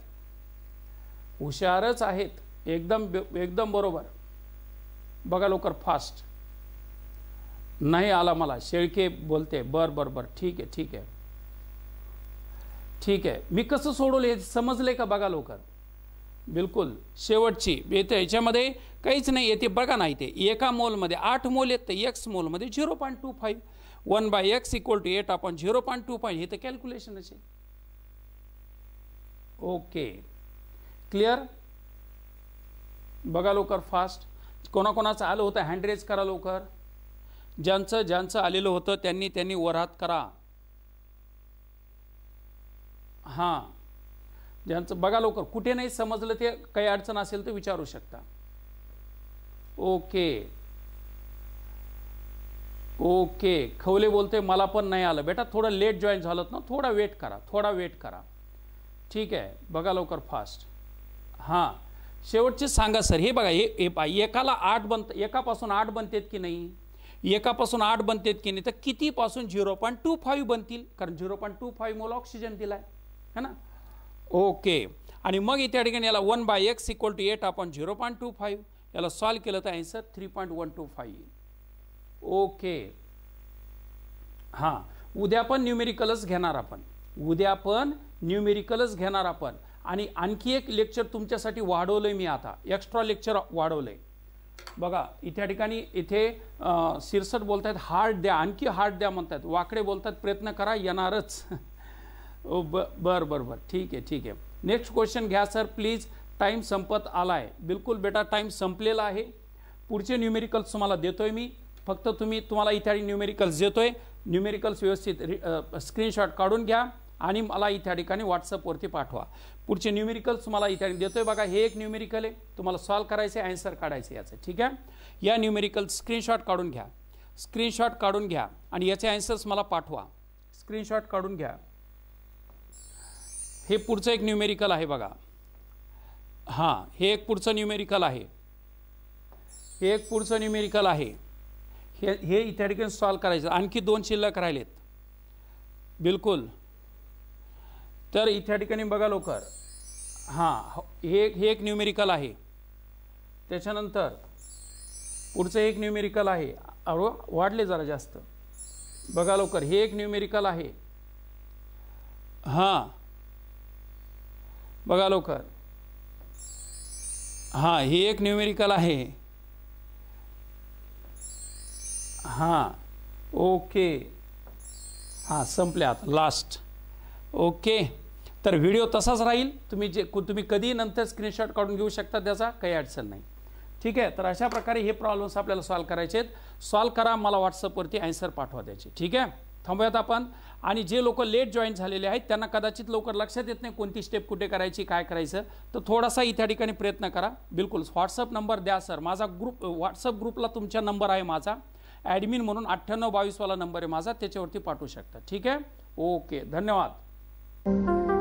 हुशारच आहेत एकदम एकदम बरोबर बघा लोकर फास्ट नाही आला मला शेळके बोलते बर बर बर ठीक आहे ठीक आहे ठीक आहे मी कसं सोडवलं हे समजले का बघा लवकर बिलकुल शेवटची येते याच्यामध्ये काहीच नाही येते बघा नाही ते एका मोलमध्ये आठ मोल येत एक्स मोलमध्ये zero point two five one by X equal to eight आपण झिरो पॉईंट टू फाईव्ह हे तर कॅल्क्युलेशन आहे ओके क्लिअर बघा लवकर फास्ट कोणाकोणाचं आलं होतं हँडरेज करा लवकर ज्यांचं ज्यांचं आलेलं होतं त्यांनी त्यांनी वरात करा हा ज्यांचं बघा लवकर कुठे नाही समजलं ते काही अडचण असेल तर विचारू शकता ओके ओके खवले बोलते मला पण नाही आलं बेटा थोडं लेट जॉईन झालं ना थोडा वेट करा थोडा वेट करा ठीक आहे बघा लवकर फास्ट हां शेवटचे सांगा सर हे बघा हे एकाला आठ बनत एकापासून आठ बनतेत की नाही एकापासून आठ बनतेत की नाही तर कितीपासून झिरो पॉईंट टू फाईव्ह बनतील कारण झिरो पॉईंट टू फाईव्ह मला ऑक्सिजन दिला आहे है ना ओके आणि मग या ठिकाणी याला one by X equal to eight upon zero point two five याला सॉल्व केलं तर answer three point one two five okay हां उद्या पण न्यूमेरिकलच घेणार आपण उद्या पण न्यूमेरिकलच घेणार आपण आणि आणखी एक लेक्चर तुमच्यासाठी वाढवलं आहे मी आता एक्स्ट्रा लेक्चर वाढवलं आहे बघा इथे ठिकाणी इथे सिरसट बोलत आहेत हार्ड द्या आणखी हार्ड द्या म्हणतात वाकडे बोलतात प्रयत्न करा येणारच बर बर बर ठीक आहे ठीक आहे नेक्स्ट क्वेश्चन घ्या सर प्लीज टाईम संपत आला आहे बिलकुल बेटा टाईम संपलेला आहे पुढचे न्यूमेरिकल्स तुम्हाला देतो आहे मी फक्त तुम्ही तुम्हाला इथे न्यूमेरिकल्स देतो आहे न्यूमेरिकल्स व्यवस्थित स्क्रीनशॉट काढून घ्या आणि मला इथे ठिकाणी व्हॉट्सअपवरती पाठवा पुढचे न्यूमेरिकल्स तुम्हाला इथे देतो आहे बघा हे एक न्यूमेरिकल आहे तुम्हाला सॉल्व करायचे आहे आन्सर काढायचं याचं ठीक आहे या न्यूमेरिकल स्क्रीनशॉट काढून घ्या स्क्रीनशॉट काढून घ्या आणि याचे आन्सर्स मला पाठवा स्क्रीनशॉट काढून घ्या हे पुढचं एक न्यूमेरिकल आहे बघा हां हे एक पुढचं न्यूमेरिकल आहे हे एक पुढचं न्यूमेरिकल आहे हे हे इथे ठिकाणी सॉल्व करायचं आणखी दोन शिल्लक राहिलेत बिलकुल तर इथे ठिकाणी बघा लोकर हां हे हो, हे एक न्यूमेरिकल आहे त्याच्यानंतर पुढचं एक न्यूमेरिकल आहे अरो वाढले जरा जास्त बघा लवकर हे एक न्यूमेरिकल आहे हां बघा लवकर हां ही एक न्यूमेरिकल आहे हां ओके हां संपले आता लास्ट ओके तर व्हिडिओ तसाच राहील तुम्ही जे तुम्ही कधी नंतर स्क्रीनशॉट काढून घेऊ शकता त्याचा काही अडचण नाही ठीक आहे तर अशा प्रकारे हे प्रॉब्लेम्स आपल्याला सॉल्व करायचे आहेत सॉल्व करा मला व्हॉट्सअपवरती अँसर पाठवा द्यायचे ठीक आहे थांबूयात आपण आणि जे लोक लेट जॉईन झालेले आहेत त्यांना कदाचित लवकर लक्षात येत नाही कोणती स्टेप कुठे करायची काय करायचं तर थोडासा इथ्या ठिकाणी प्रयत्न करा बिलकुल व्हॉट्सअप नंबर द्या सर माझा ग्रुप व्हॉट्सअप ग्रुपला तुमचा नंबर आहे माझा ॲडमिन म्हणून अठ्ठ्याण्णव बावीसवाला नंबर आहे माझा त्याच्यावरती पाठवू शकता ठीक आहे ओके धन्यवाद